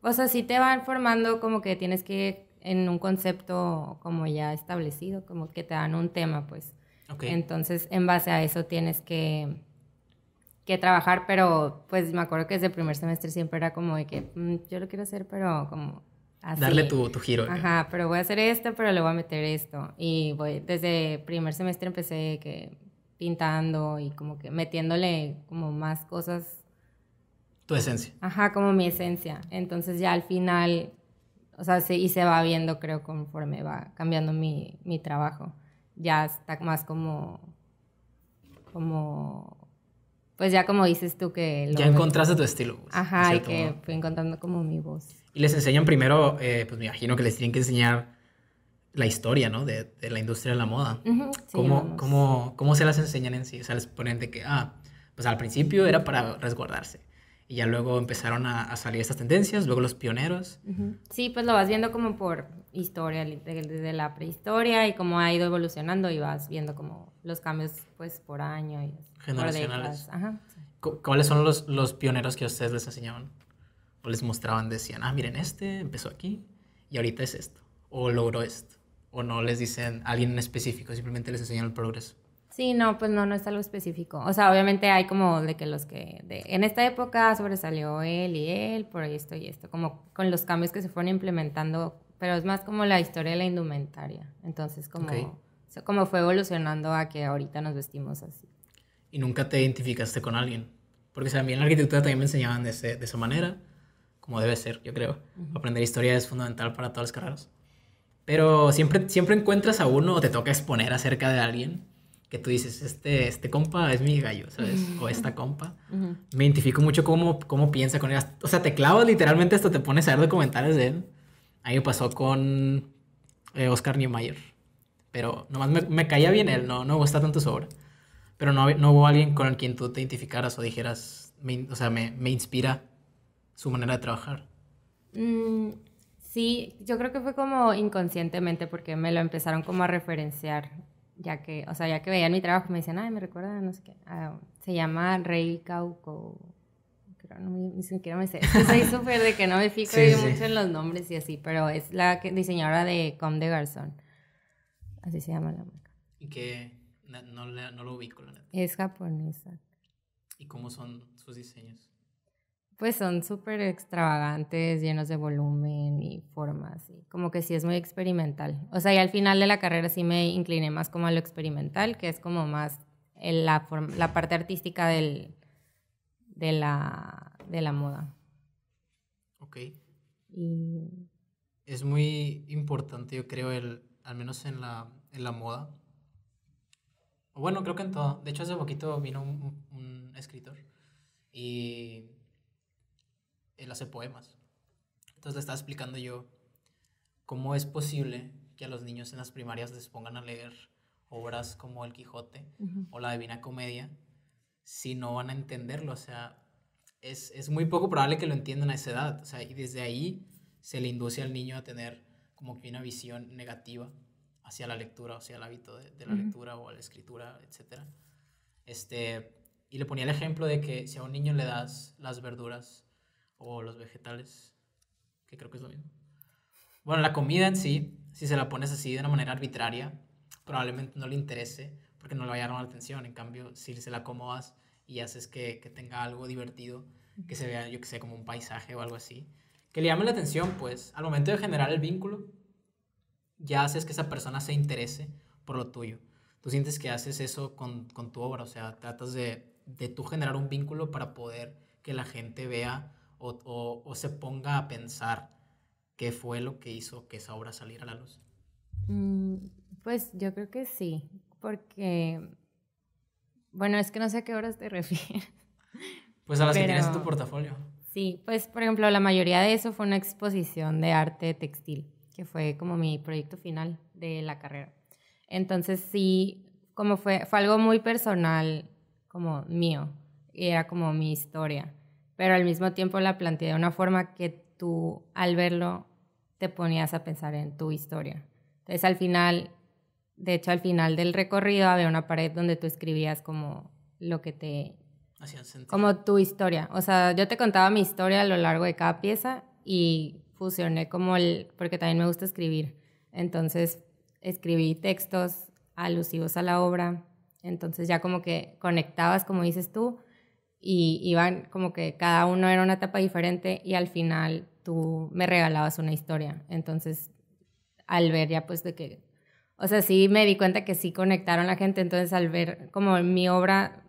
O sea, sí te van formando como que tienes que en un concepto como ya establecido, como que te dan un tema, pues. Okay. Entonces, en base a eso tienes que que trabajar, pero pues me acuerdo que desde el primer semestre siempre era como de que mm, yo lo quiero hacer, pero como así. Darle tu, tu giro. Ajá, pero voy a hacer esto, pero le voy a meter esto. Y voy, desde primer semestre empecé que pintando y como que metiéndole como más cosas. Tu esencia. Ajá, como mi esencia. Entonces ya al final, o sea, sí, y se va viendo creo conforme va cambiando mi, mi trabajo. Ya está más como, como pues ya como dices tú que... ya encontraste tu estilo. Pues, Ajá, y que fui encontrando como mi voz. Y les enseñan primero, eh, pues me imagino que les tienen que enseñar la historia, ¿no? De, la industria de la moda. cómo, ¿Cómo se las enseñan en sí? O sea, les ponen de que, ah, pues al principio era para resguardarse. Y ya luego empezaron a, salir estas tendencias, luego los pioneros. Sí, pues lo vas viendo como por historia, desde la prehistoria y cómo ha ido evolucionando y vas viendo como los cambios pues por año y generacionales. ¿Cuáles son los, los pioneros que ustedes les enseñaban? O les mostraban, decían, ah, miren, este empezó aquí y ahorita es esto, o logró esto, o no les dicen alguien en específico, simplemente les enseñan el progreso. Sí, no, pues no, no es algo específico. O sea, obviamente hay como de que los que en esta época sobresalió él y él por esto y esto, como con los cambios que se fueron implementando, pero es más como la historia de la indumentaria. Entonces, como, como fue evolucionando a que ahorita nos vestimos así. ¿Y nunca te identificaste con alguien? Porque también en la arquitectura también me enseñaban de, de esa manera, como debe ser, yo creo. Aprender historia es fundamental para todos los carreras. Pero siempre, siempre encuentras a uno o te toca exponer acerca de alguien tú dices, este, este compa es mi gallo, ¿sabes? O esta compa. Me identifico mucho cómo, cómo piensa con él. O sea, te clavas literalmente esto te pones a ver documentales de él. A mí me pasó con eh, Oscar Niemeyer. Pero nomás me, me, caía bien él, no, no me gusta tanto sobre Pero no, no hubo alguien con el quien tú te identificaras o dijeras, me, o sea, me, me, inspira su manera de trabajar. Mm, sí, yo creo que fue como inconscientemente porque me lo empezaron como a referenciar ya que, o sea, ya que veían mi trabajo, me decían, ay, me recuerda, no sé qué. se llama Rey Cauco. Creo, no, ni siquiera me sé. soy [LAUGHS] súper de que no me fijo mucho en los nombres y así, pero es la diseñadora de Com de Garzón. Así se llama la marca. ¿Y qué? No, no, no lo ubico, la Es japonesa. ¿Y cómo son sus diseños? pues son súper extravagantes, llenos de volumen y formas, y como que sí es muy experimental. O sea, y al final de la carrera sí me incliné más como a lo experimental, que es como más la, la, parte artística del, de, la, moda. Ok. Es muy importante, yo creo, el, al menos en la, moda. Bueno, creo que en todo. De hecho, hace poquito vino un, un escritor y él hace poemas. Entonces le estaba explicando yo cómo es posible que a los niños en las primarias les pongan a leer obras como El Quijote o La Divina Comedia si no van a entenderlo. O sea, es, es, muy poco probable que lo entiendan a esa edad. O sea, y desde ahí se le induce al niño a tener como que una visión negativa hacia la lectura, o sea, el hábito de, la lectura o la escritura, etc. Este, y le ponía el ejemplo de que si a un niño le das las verduras o los vegetales, que creo que es lo mismo. Bueno, la comida en sí, si se la pones así de una manera arbitraria, probablemente no le interese porque no le va a llamar la atención. En cambio, si se la acomodas y haces que, que tenga algo divertido, que se vea, yo que sé, como un paisaje o algo así, que le llame la atención, pues al momento de generar el vínculo, ya haces que esa persona se interese por lo tuyo. Tú sientes que haces eso con, con tu obra, o sea, tratas de, de tú generar un vínculo para poder que la gente vea o, se ponga a pensar qué fue lo que hizo que esa obra saliera a la luz? Mm, pues yo creo que sí, porque, bueno, es que no sé a qué horas te [LAUGHS] refieres. Pues a las que tienes en tu portafolio. Sí, pues por ejemplo, la mayoría de eso fue una exposición de arte textil, que fue como mi proyecto final de la carrera. Entonces sí, como fue, fue algo muy personal, como mío, era como mi historia pero al mismo tiempo la planteé de una forma que tú al verlo te ponías a pensar en tu historia. Entonces al final, de hecho al final del recorrido había una pared donde tú escribías como lo que te... Hacía sentido. Como tu historia. O sea, yo te contaba mi historia a lo largo de cada pieza y fusioné como el... porque también me gusta escribir. Entonces escribí textos alusivos a la obra. Entonces ya como que conectabas, como dices tú, y iban como que cada uno era una etapa diferente y al final tú me regalabas una historia. Entonces, al ver ya pues de que, o sea, sí me di cuenta que sí conectaron la gente, entonces al ver como mi obra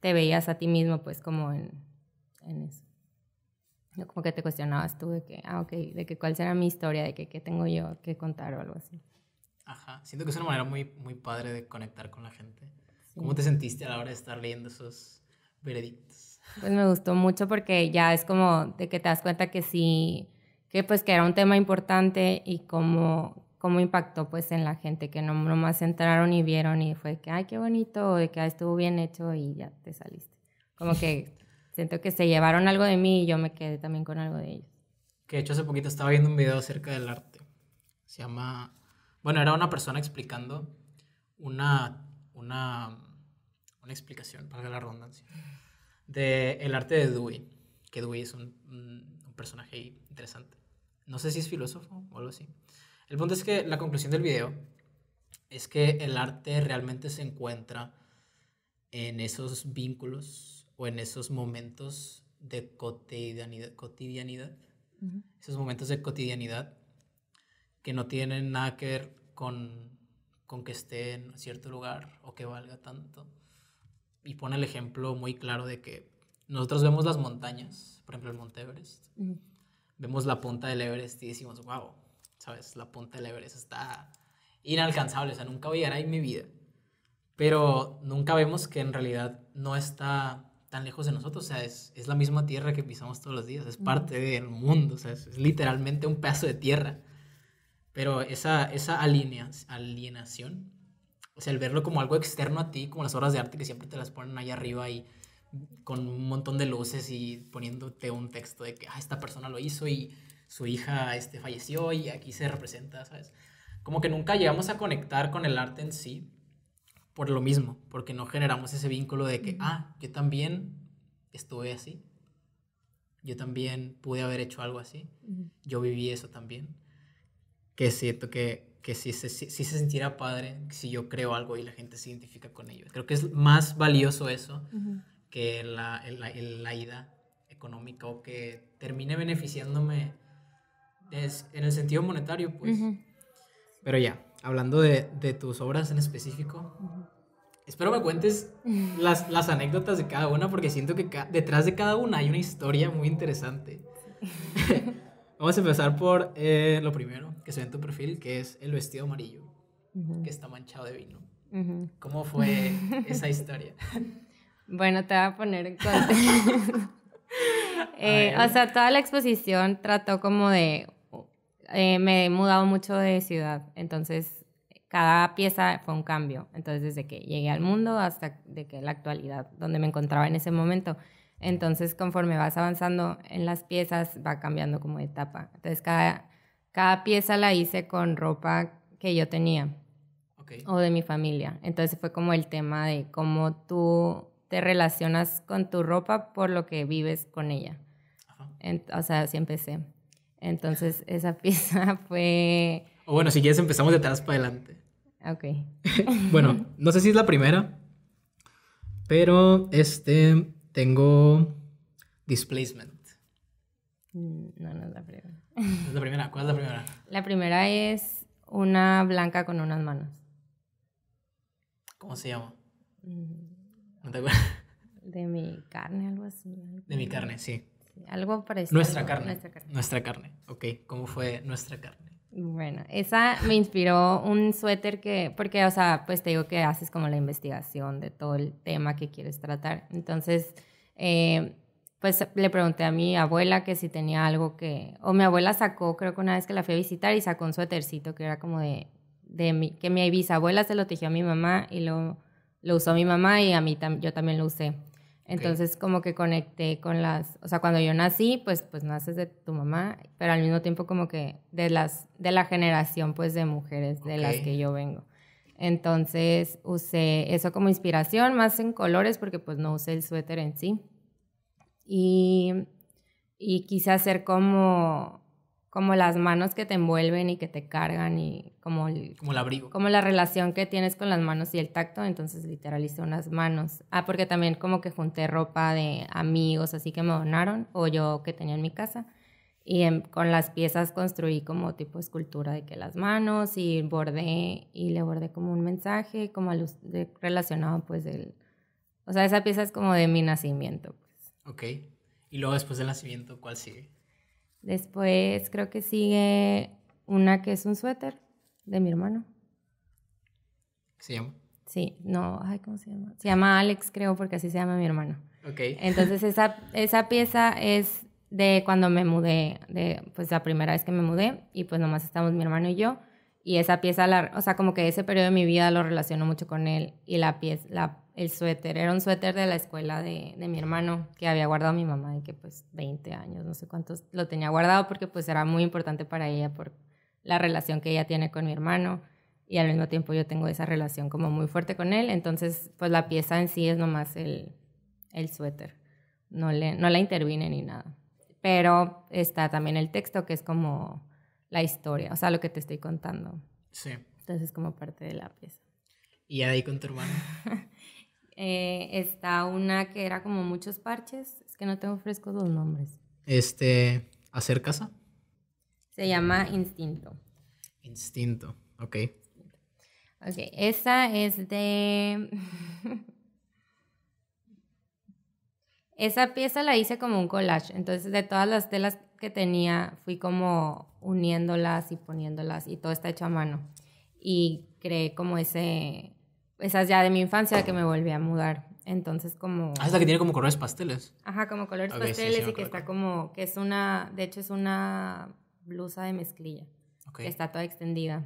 te veías a ti mismo pues como en, eso. como que te cuestionabas tú de que, ah, ok, de que cuál será mi historia, de que qué tengo yo que contar o algo así. Ajá, siento que es una manera muy, muy padre de conectar con la gente. ¿Cómo te sentiste a la hora de estar leyendo esos, veredictos. Pues me gustó mucho porque ya es como de que te das cuenta que sí, que pues que era un tema importante y cómo, cómo impactó pues en la gente, que no nomás entraron y vieron y fue que, ay, qué bonito, de que ah, estuvo bien hecho y ya te saliste. Como que [LAUGHS] siento que se llevaron algo de mí y yo me quedé también con algo de ellos. Que de hecho hace poquito estaba viendo un video acerca del arte. Se llama, bueno, era una persona explicando una, una una explicación, para la redundancia, de el arte de Dewey, que Dewey es un, personaje interesante. No sé si es filósofo o algo así. El punto es que la conclusión del video es que el arte realmente se encuentra en esos vínculos o en esos momentos de cotidianidad, esos momentos de cotidianidad que no tienen nada que ver con, con que esté en cierto lugar o que valga tanto, y pone el ejemplo muy claro de que nosotros vemos las montañas, por ejemplo el Monte Everest, mm. vemos la punta del Everest y decimos, wow, ¿sabes? La punta del Everest está inalcanzable, o sea, nunca voy a llegar ahí en mi vida. Pero nunca vemos que en realidad no está tan lejos de nosotros, o sea, es, la misma tierra que pisamos todos los días, es mm. parte del mundo, o sea, es, literalmente un pedazo de tierra. Pero esa, esa alienación o sea, el verlo como algo externo a ti, como las obras de arte que siempre te las ponen ahí arriba y con un montón de luces y poniéndote un texto de que ah, esta persona lo hizo y su hija este, falleció y aquí se representa, ¿sabes? Como que nunca llegamos a conectar con el arte en sí por lo mismo, porque no generamos ese vínculo de que, ah, yo también estuve así, yo también pude haber hecho algo así, yo viví eso también, que cierto que que sí se, sí, se sentirá padre si yo creo algo y la gente se identifica con ello. Creo que es más valioso eso que la, la, la, ida económica o que termine beneficiándome en el sentido monetario, pues. Pero ya, hablando de, de, tus obras en específico, espero me cuentes [LAUGHS] las, las, anécdotas de cada una porque siento que detrás de cada una hay una historia muy interesante. [LAUGHS] Vamos a empezar por eh, lo primero que se ve en tu perfil, que es el vestido amarillo, que está manchado de vino. ¿Cómo fue [LAUGHS] esa historia? bueno, te voy a poner en contexto. [LAUGHS] [LAUGHS] Eh, o sea, toda la exposición trató como de... Eh, me he mudado mucho de ciudad, entonces cada pieza fue un cambio. Entonces, desde que llegué al mundo hasta de que la actualidad, donde me encontraba en ese momento. Entonces, conforme vas avanzando en las piezas, va cambiando como etapa. Entonces, cada cada pieza la hice con ropa que yo tenía o de mi familia. Entonces fue como el tema de cómo tú te relacionas con tu ropa por lo que vives con ella. Ajá. o sea, así empecé. Entonces esa [LAUGHS] pieza fue... O bueno, si quieres empezamos de atrás para adelante. Ok. [LAUGHS] bueno, no sé si es la primera, pero este tengo displacement. Mm, no, no es la primera la primera. ¿Cuál es la primera? La primera es una blanca con unas manos. ¿Cómo se llama? Mm. ¿No te acuerdas? De mi carne, algo así. De mi carne, sí. algo parecido. Nuestra carne. Nuestra carne. Nuestra Ok, ¿cómo fue nuestra carne? Bueno, esa me inspiró un suéter que, porque, o sea, pues te digo que haces como la investigación de todo el tema que quieres tratar. Entonces, eh, pues le pregunté a mi abuela que si tenía algo que, o mi abuela sacó, creo que una vez que la fui a visitar y sacó un suétercito que era como de, de que mi bisabuela se lo tejió a mi mamá y lo, lo usó mi mamá y a mí yo también lo usé. Entonces como que conecté con las, o sea, cuando yo nací, pues, pues naces de tu mamá, pero al mismo tiempo como que de las, de la generación pues de mujeres de las que yo vengo. Entonces usé eso como inspiración, más en colores, porque pues no usé el suéter en sí y, quise hacer como, como las manos que te envuelven y que te cargan y como como el abrigo. Como la relación que tienes con las manos y el tacto, entonces literal unas manos. Ah, porque también como que junté ropa de amigos así que me donaron o yo que tenía en mi casa. Y con las piezas construí como tipo escultura de que las manos y bordé y le bordé como un mensaje como relacionado pues del... O sea, esa pieza es como de mi nacimiento. Ok. Y luego después del nacimiento, ¿cuál sigue? Después creo que sigue una que es un suéter de mi hermano. ¿Se llama? Sí, no, ay, ¿cómo se llama? Se llama Alex, creo, porque así se llama mi hermano. Ok. Entonces [LAUGHS] esa, esa pieza es de cuando me mudé, de pues la primera vez que me mudé y pues nomás estamos mi hermano y yo. Y esa pieza, la, o sea, como que ese periodo de mi vida lo relaciono mucho con él y la pieza, la el suéter. Era un suéter de la escuela de, de mi hermano que había guardado mi mamá de que pues 20 años, no sé cuántos, lo tenía guardado porque pues era muy importante para ella por la relación que ella tiene con mi hermano y al mismo tiempo yo tengo esa relación como muy fuerte con él. Entonces pues la pieza en sí es nomás el, el suéter. No, le, no la intervine ni nada. Pero está también el texto que es como la historia, o sea, lo que te estoy contando. Sí. Entonces como parte de la pieza. ¿Y ahí con tu hermano? [LAUGHS] Eh, está una que era como muchos parches, es que no tengo frescos los nombres. Este, hacer casa. Se llama Instinto. Instinto, ok. Ok, esa es de... [LAUGHS] Esa pieza la hice como un collage, entonces de todas las telas que tenía fui como uniéndolas y poniéndolas y todo está hecho a mano. Y creé como ese, esas ya de mi infancia que me volví a mudar. Entonces como... Ah, es la que tiene como colores pasteles. Ajá, como colores pasteles y que está como, que es una, de hecho es una blusa de mezclilla. Que está toda extendida.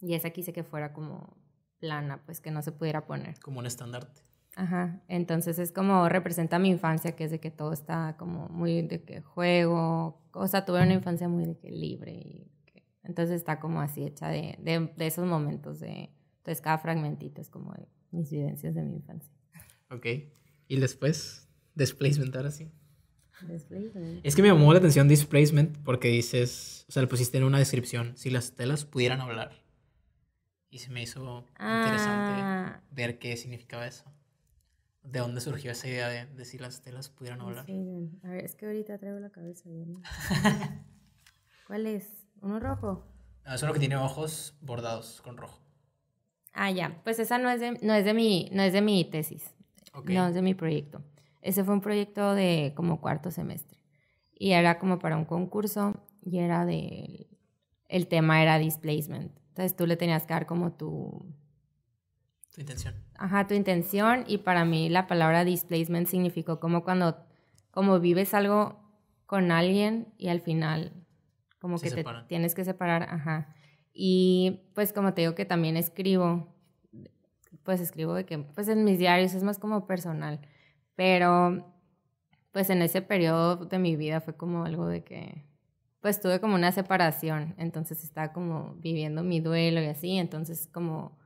Y esa quise que fuera como plana, pues que no se pudiera poner. Como un estandarte. Ajá, entonces es como representa mi infancia, que es de que todo está como muy de que juego, o sea, tuve una infancia muy de que libre. Y entonces está como así hecha de esos momentos de entonces, cada fragmentito es como mis vivencias de mi infancia. Ok. ¿Y después? ¿Displacement ahora sí? Displacement. Es que me llamó la atención displacement porque dices, o sea, le pusiste en una descripción, si las telas pudieran hablar. Y se me hizo interesante ah. ver qué significaba eso. ¿De dónde surgió esa idea de, si las telas pudieran hablar? Sí, a ver, es que ahorita traigo la cabeza bien. [LAUGHS] ¿Cuál es? ¿Uno rojo? No, es uno que tiene ojos bordados con rojo. Ah, ya. Pues esa no es de, no es de, mi, no es de mi tesis. No es de mi proyecto. Ese fue un proyecto de como cuarto semestre. Y era como para un concurso y era de... El tema era displacement. Entonces tú le tenías que dar como tu... Tu intención. Ajá, tu intención. Y para mí la palabra displacement significó como cuando... Como vives algo con alguien y al final como que te tienes que separar. Ajá. Y pues como te digo que también escribo, pues escribo de que, pues en mis diarios es más como personal, pero pues en ese periodo de mi vida fue como algo de que, pues tuve como una separación, entonces estaba como viviendo mi duelo y así, entonces como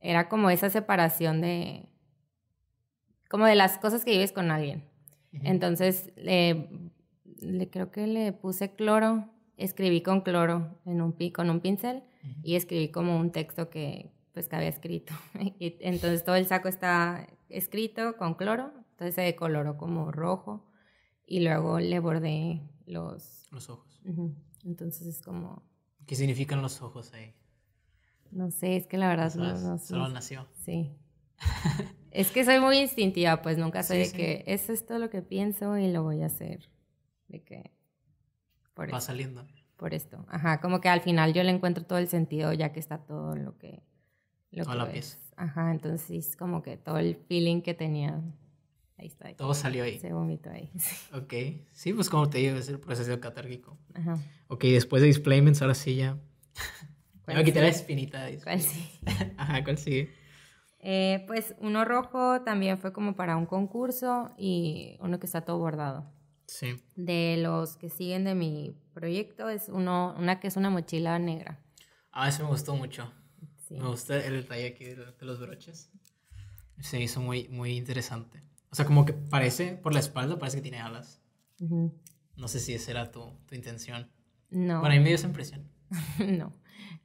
era como esa separación de, como de las cosas que vives con alguien. Entonces, le, creo que le puse cloro escribí con cloro en un con un pincel y escribí como un texto que pues había escrito. [LAUGHS] entonces todo el saco está escrito con cloro, entonces se decoloró como rojo y luego le bordé los los ojos. Entonces es como ¿Qué significan los ojos ahí? No sé, es que la verdad no, solo nació. Sí. [LAUGHS] es que soy muy instintiva, pues nunca sé de que eso es todo lo que pienso y lo voy a hacer. De que Va saliendo. Por esto. Ajá, como que al final yo le encuentro todo el sentido ya que está todo lo que... Lo que la Ajá, entonces como que todo el feeling que tenía Ahí está. Todo salió ahí. Se vomitó ahí. [LAUGHS] Ok. Sí, pues como te digo, es el proceso catárquico. Ajá. Ok, después de Displayments, ahora sí ya. [LAUGHS] Me voy a quitar la espinita. [LAUGHS] Ajá, ¿cuál sigue? Eh, pues uno rojo también fue como para un concurso y uno que está todo bordado de los que siguen de mi proyecto es uno, una que es una mochila negra. Ah, eso me gustó mucho. Me gustó el detalle aquí de, los broches. Se hizo muy, muy interesante. O sea, como que parece, por la espalda parece que tiene alas. No sé si esa era tu, intención. No. Para mí me dio esa impresión. [LAUGHS] no.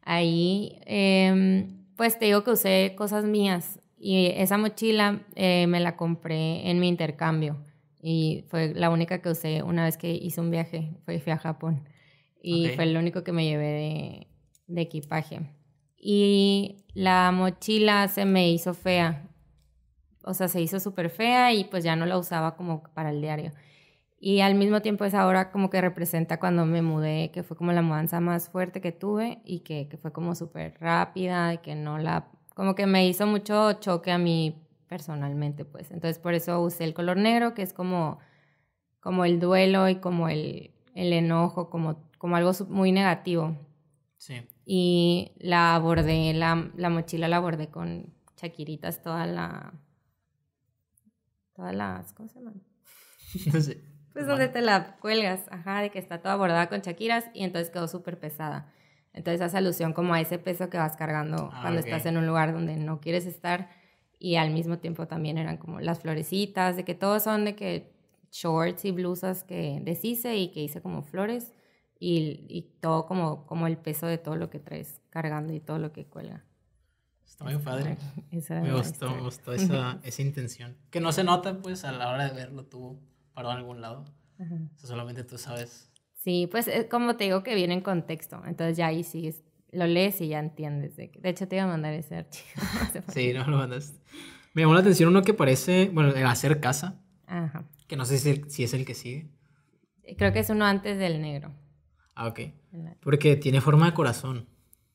Ahí, em, pues te digo que usé cosas mías. Y esa mochila eh, me la compré en mi intercambio y fue la única que usé una vez que hice un viaje, fue, fui a Japón y fue el único que me llevé de, equipaje. Y la mochila se me hizo fea, o sea, se hizo súper fea y pues ya no la usaba como para el diario. Y al mismo tiempo es ahora como que representa cuando me mudé, que fue como la mudanza más fuerte que tuve y que, fue como súper rápida, que no la... Como que me hizo mucho choque a mi personalmente, pues. Entonces, por eso usé el color negro, que es como, como el duelo y como el, el enojo, como, como algo muy negativo. Sí. Y la abordé, la, mochila la abordé con chaquiritas toda la... Todas las... ¿Cómo se llama? [LAUGHS] pues donde te la cuelgas, ajá, de que está toda bordada con chaquiras y entonces quedó súper pesada. Entonces hace alusión como a ese peso que vas cargando ah, cuando estás en un lugar donde no quieres estar y al mismo tiempo también eran como las florecitas, de que todos son de que shorts y blusas que deshice y que hice como flores y, y todo como, como el peso de todo lo que traes cargando y todo lo que cuelga. Está muy padre. me gustó, me gustó [LAUGHS] esa, intención. Que no se nota pues a la hora de verlo tú parado en algún lado. solamente tú sabes. Sí, pues es eh, como te digo que viene en contexto, entonces ya ahí sí es lo lees y ya entiendes. De, hecho, te iba a mandar ese archivo. [LAUGHS] sí, no lo mandaste. Me llamó la atención uno que parece, bueno, el hacer casa. Que no sé si, es el que sigue. Eh, creo que es uno antes del negro. Ah, ok. Porque tiene forma de corazón.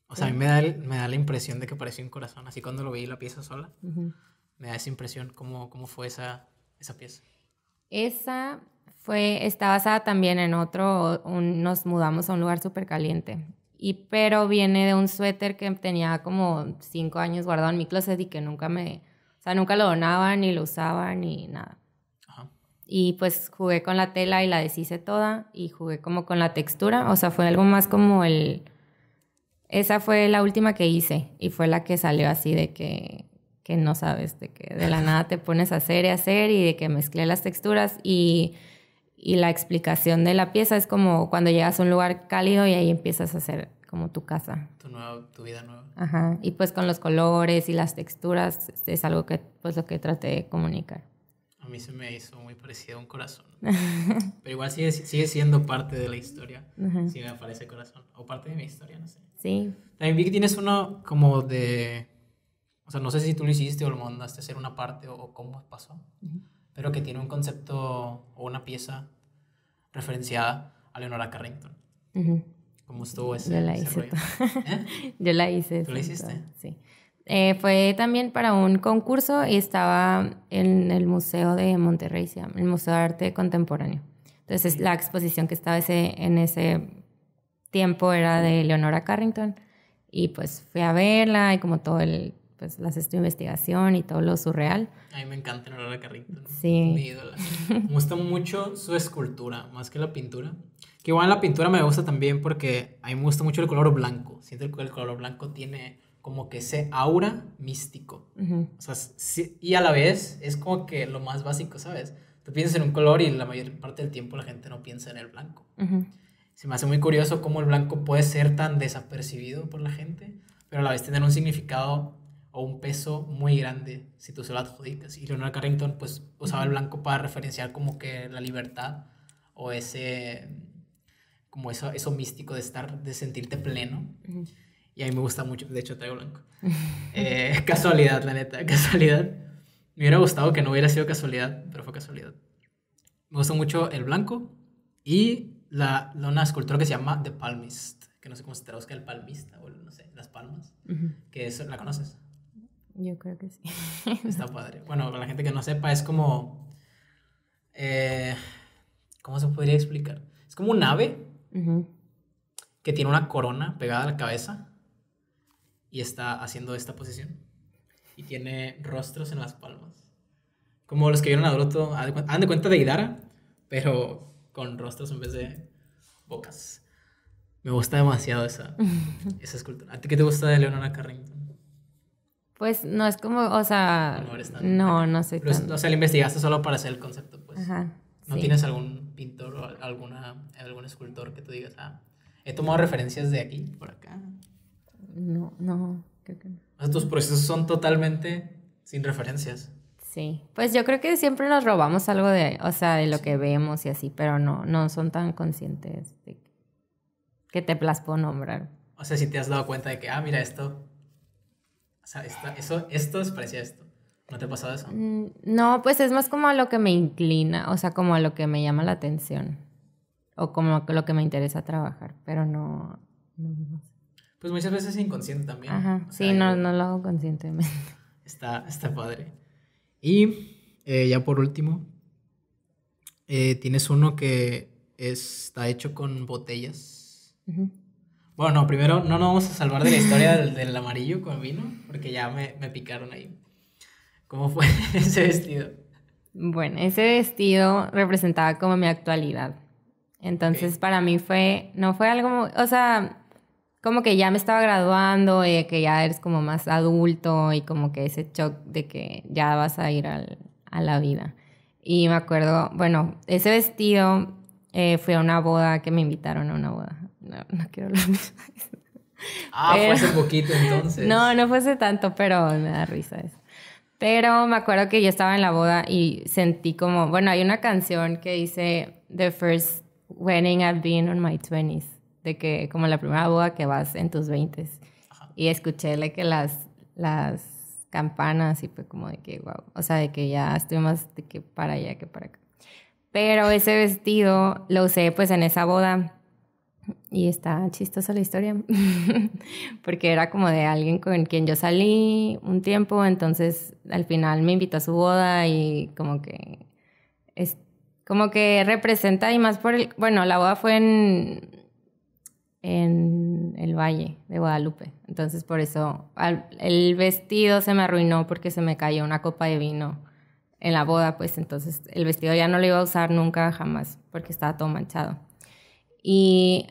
O sea, a mí me da, la impresión de que parece un corazón. Así cuando lo vi la pieza sola, me da esa impresión. ¿Cómo, cómo fue esa, esa pieza? Esa fue, está basada también en otro, nos mudamos a un lugar súper caliente y pero viene de un suéter que tenía como cinco años guardado en mi closet y que nunca me, o sea, nunca lo donaban ni lo usaban ni nada. Y pues jugué con la tela y la deshice toda y jugué como con la textura, o sea, fue algo más como el... Esa fue la última que hice y fue la que salió así de que, que no sabes, de que de la nada te pones a hacer y hacer y de que mezclé las texturas y y la explicación de la pieza es como cuando llegas a un lugar cálido y ahí empiezas a hacer como tu casa. Tu, vida nueva. Ajá. Y pues con los colores y las texturas es algo que pues lo que traté de comunicar. A mí se me hizo muy parecido a un corazón. [LAUGHS] Pero igual sigue, siendo parte de la historia. Si me parece corazón. O parte de mi historia, no sé. Sí. También vi que tienes uno como de... O sea, no sé si tú lo hiciste o lo mandaste a hacer una parte o, cómo pasó pero que tiene un concepto o una pieza referenciada a Leonora Carrington. como ¿Cómo estuvo ese Yo la hice. ¿Eh? [LAUGHS] Yo la hice. ¿Tú la hiciste? Sí. Eh, fue también para un concurso y estaba en el Museo de Monterrey, el Museo de Arte Contemporáneo. Entonces, la exposición que estaba ese, en ese tiempo era de Leonora Carrington y pues fui a verla y como todo el pues las tu investigación y todo lo surreal. A mí me encanta Aurora Carrington. Sí. Mi Me gusta mucho su escultura, más que la pintura. Que igual la pintura me gusta también porque a mí me gusta mucho el color blanco. Siento que el color blanco tiene como que ese aura místico. O sea, y a la vez es como que lo más básico, ¿sabes? Tú piensas en un color y la mayor parte del tiempo la gente no piensa en el blanco. Se me hace muy curioso cómo el blanco puede ser tan desapercibido por la gente, pero a la vez tener un significado o un peso muy grande si tú se lo adjudicas. Y Leonora Carrington pues usaba el blanco para referenciar como que la libertad o ese como eso, eso místico de estar, de sentirte pleno. Y a mí me gusta mucho, de hecho traigo blanco. [LAUGHS] Eh, casualidad, la neta, casualidad. Me hubiera gustado que no hubiera sido casualidad, pero fue casualidad. Me gusta mucho el blanco y la, la una escultura que se llama The Palmist, que no sé cómo se traduzca el palmista, o no sé, las palmas, que eso, la conoces. Yo creo que sí. [LAUGHS] Está padre. Bueno, para la gente que no sepa, es como. Eh, ¿Cómo se podría explicar? Es como un ave que tiene una corona pegada a la cabeza y está haciendo esta posición. Y tiene rostros en las palmas. Como los que vieron a Doroto han de cuenta de Hidara, pero con rostros en vez de bocas. Me gusta demasiado esa, [LAUGHS] esa escultura. ¿A ti qué te gusta de Leonora Carrington? Pues no es como, o sea, no, eres no, no sé. O sea, lo investigaste solo para hacer el concepto, pues. Ajá, ¿No tienes algún pintor o alguna, algún escultor que tú digas, ah, he tomado referencias de aquí, por acá? No, no, creo que no. O sea, tus procesos son totalmente sin referencias. Sí, pues yo creo que siempre nos robamos algo de, o sea, de lo que vemos y así, pero no, no son tan conscientes de que te las nombrar. O sea, si te has dado cuenta de que, ah, mira esto, o sea, esto, eso, esto es parecía esto. ¿No te ha pasado eso? Mm, no, pues es más como a lo que me inclina, o sea, como a lo que me llama la atención. O como a lo que me interesa trabajar, pero no. no. Pues muchas veces inconsciente también. Ajá, sí, no, no, lo hago conscientemente. [LAUGHS] Está, está padre. Y eh, ya por último, eh, tienes uno que está hecho con botellas. Ajá. Bueno, primero no nos vamos a salvar de la historia del, amarillo con vino, porque ya me, picaron ahí. ¿Cómo fue [LAUGHS] ese vestido? Bueno, ese vestido representaba como mi actualidad. Entonces, para mí fue, no fue algo, o sea, como que ya me estaba graduando y eh, que ya eres como más adulto y como que ese shock de que ya vas a ir a la vida. Y me acuerdo, bueno, ese vestido eh, fue a una boda que me invitaron a una boda no, no quiero hablar mucho. Ah, fue hace poquito entonces. No, no fuese tanto, pero me da risa eso. Pero me acuerdo que yo estaba en la boda y sentí como, bueno, hay una canción que dice The first wedding I've been on my 20s, de que como la primera boda que vas en tus 20s. Y escuché que las, las campanas y fue como de que, wow, o sea, de que ya estoy más de que para allá que para acá. Pero ese vestido lo usé pues en esa boda y está chistosa la historia, [LAUGHS] porque era como de alguien con quien yo salí un tiempo, entonces al final me invitó a su boda y como que es como que representa y más por el, bueno, la boda fue en en el valle de Guadalupe, entonces por eso el vestido se me arruinó porque se me cayó una copa de vino en la boda, pues entonces el vestido ya no lo iba a usar nunca jamás porque estaba todo manchado. Y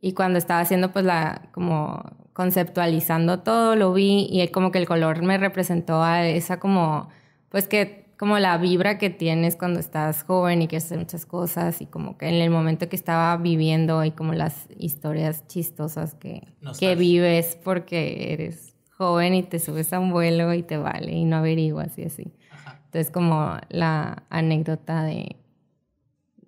y cuando estaba haciendo pues la, como conceptualizando todo, lo vi y como que el color me representó a esa como, pues que como la vibra que tienes cuando estás joven y que hacer muchas cosas y como que en el momento que estaba viviendo y como las historias chistosas que, que vives porque eres joven y te subes a un vuelo y te vale y no averiguas y así. Entonces como la anécdota de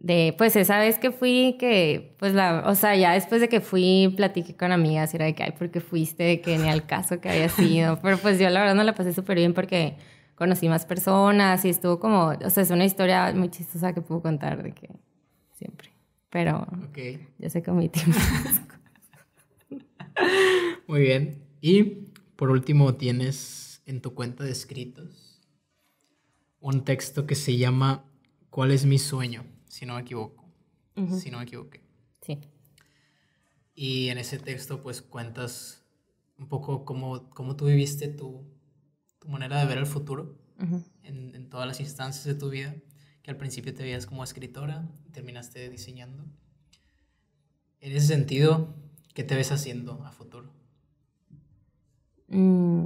de, pues esa vez que fui, que, pues la, o sea, ya después de que fui, platiqué con amigas y era de que, ay, porque fuiste, de que ni al caso que había sido, pero pues yo la verdad no la pasé súper bien porque conocí más personas y estuvo como, o sea, es una historia muy chistosa que puedo contar de que siempre, pero yo sé que mi tiempo. [LAUGHS] muy bien, y por último tienes en tu cuenta de escritos un texto que se llama ¿Cuál es mi sueño? si no me equivoco, si no me equivoqué. Sí. Y en ese texto pues cuentas un poco cómo, cómo tú viviste tu, manera de ver el futuro en, todas las instancias de tu vida, que al principio te veías como escritora y terminaste diseñando. En ese sentido, ¿qué te ves haciendo a futuro? Mm,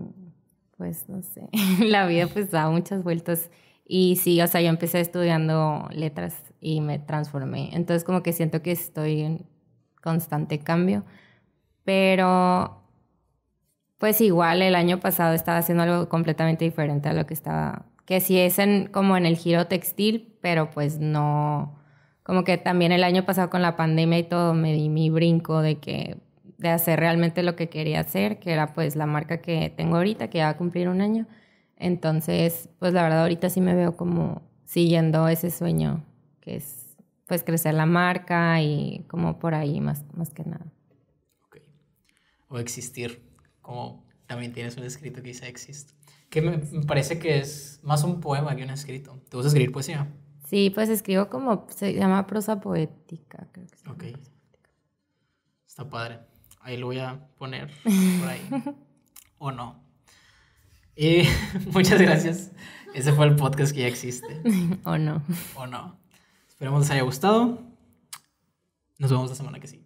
pues no sé, [LAUGHS] la vida pues da muchas vueltas. Y sí, o sea, yo empecé estudiando letras y me transformé. Entonces como que siento que estoy en constante cambio, pero pues igual el año pasado estaba haciendo algo completamente diferente a lo que estaba, que sí es en, como en el giro textil, pero pues no, como que también el año pasado con la pandemia y todo me di mi brinco de que de hacer realmente lo que quería hacer, que era pues la marca que tengo ahorita, que ya va a cumplir un año. Entonces, pues la verdad ahorita sí me veo como siguiendo ese sueño que es pues crecer la marca y como por ahí más, más que nada. O existir, como también tienes un escrito que dice exist, que me, parece que es más un poema que un escrito. ¿Te gusta escribir poesía? Sí, pues escribo como, se llama prosa poética, creo que se Está padre. Ahí lo voy a poner por ahí. [LAUGHS] o no. Y [LAUGHS] muchas gracias. Ese fue el podcast que ya existe. [LAUGHS] o no. O no. Esperamos les haya gustado. Nos vemos la semana que sigue.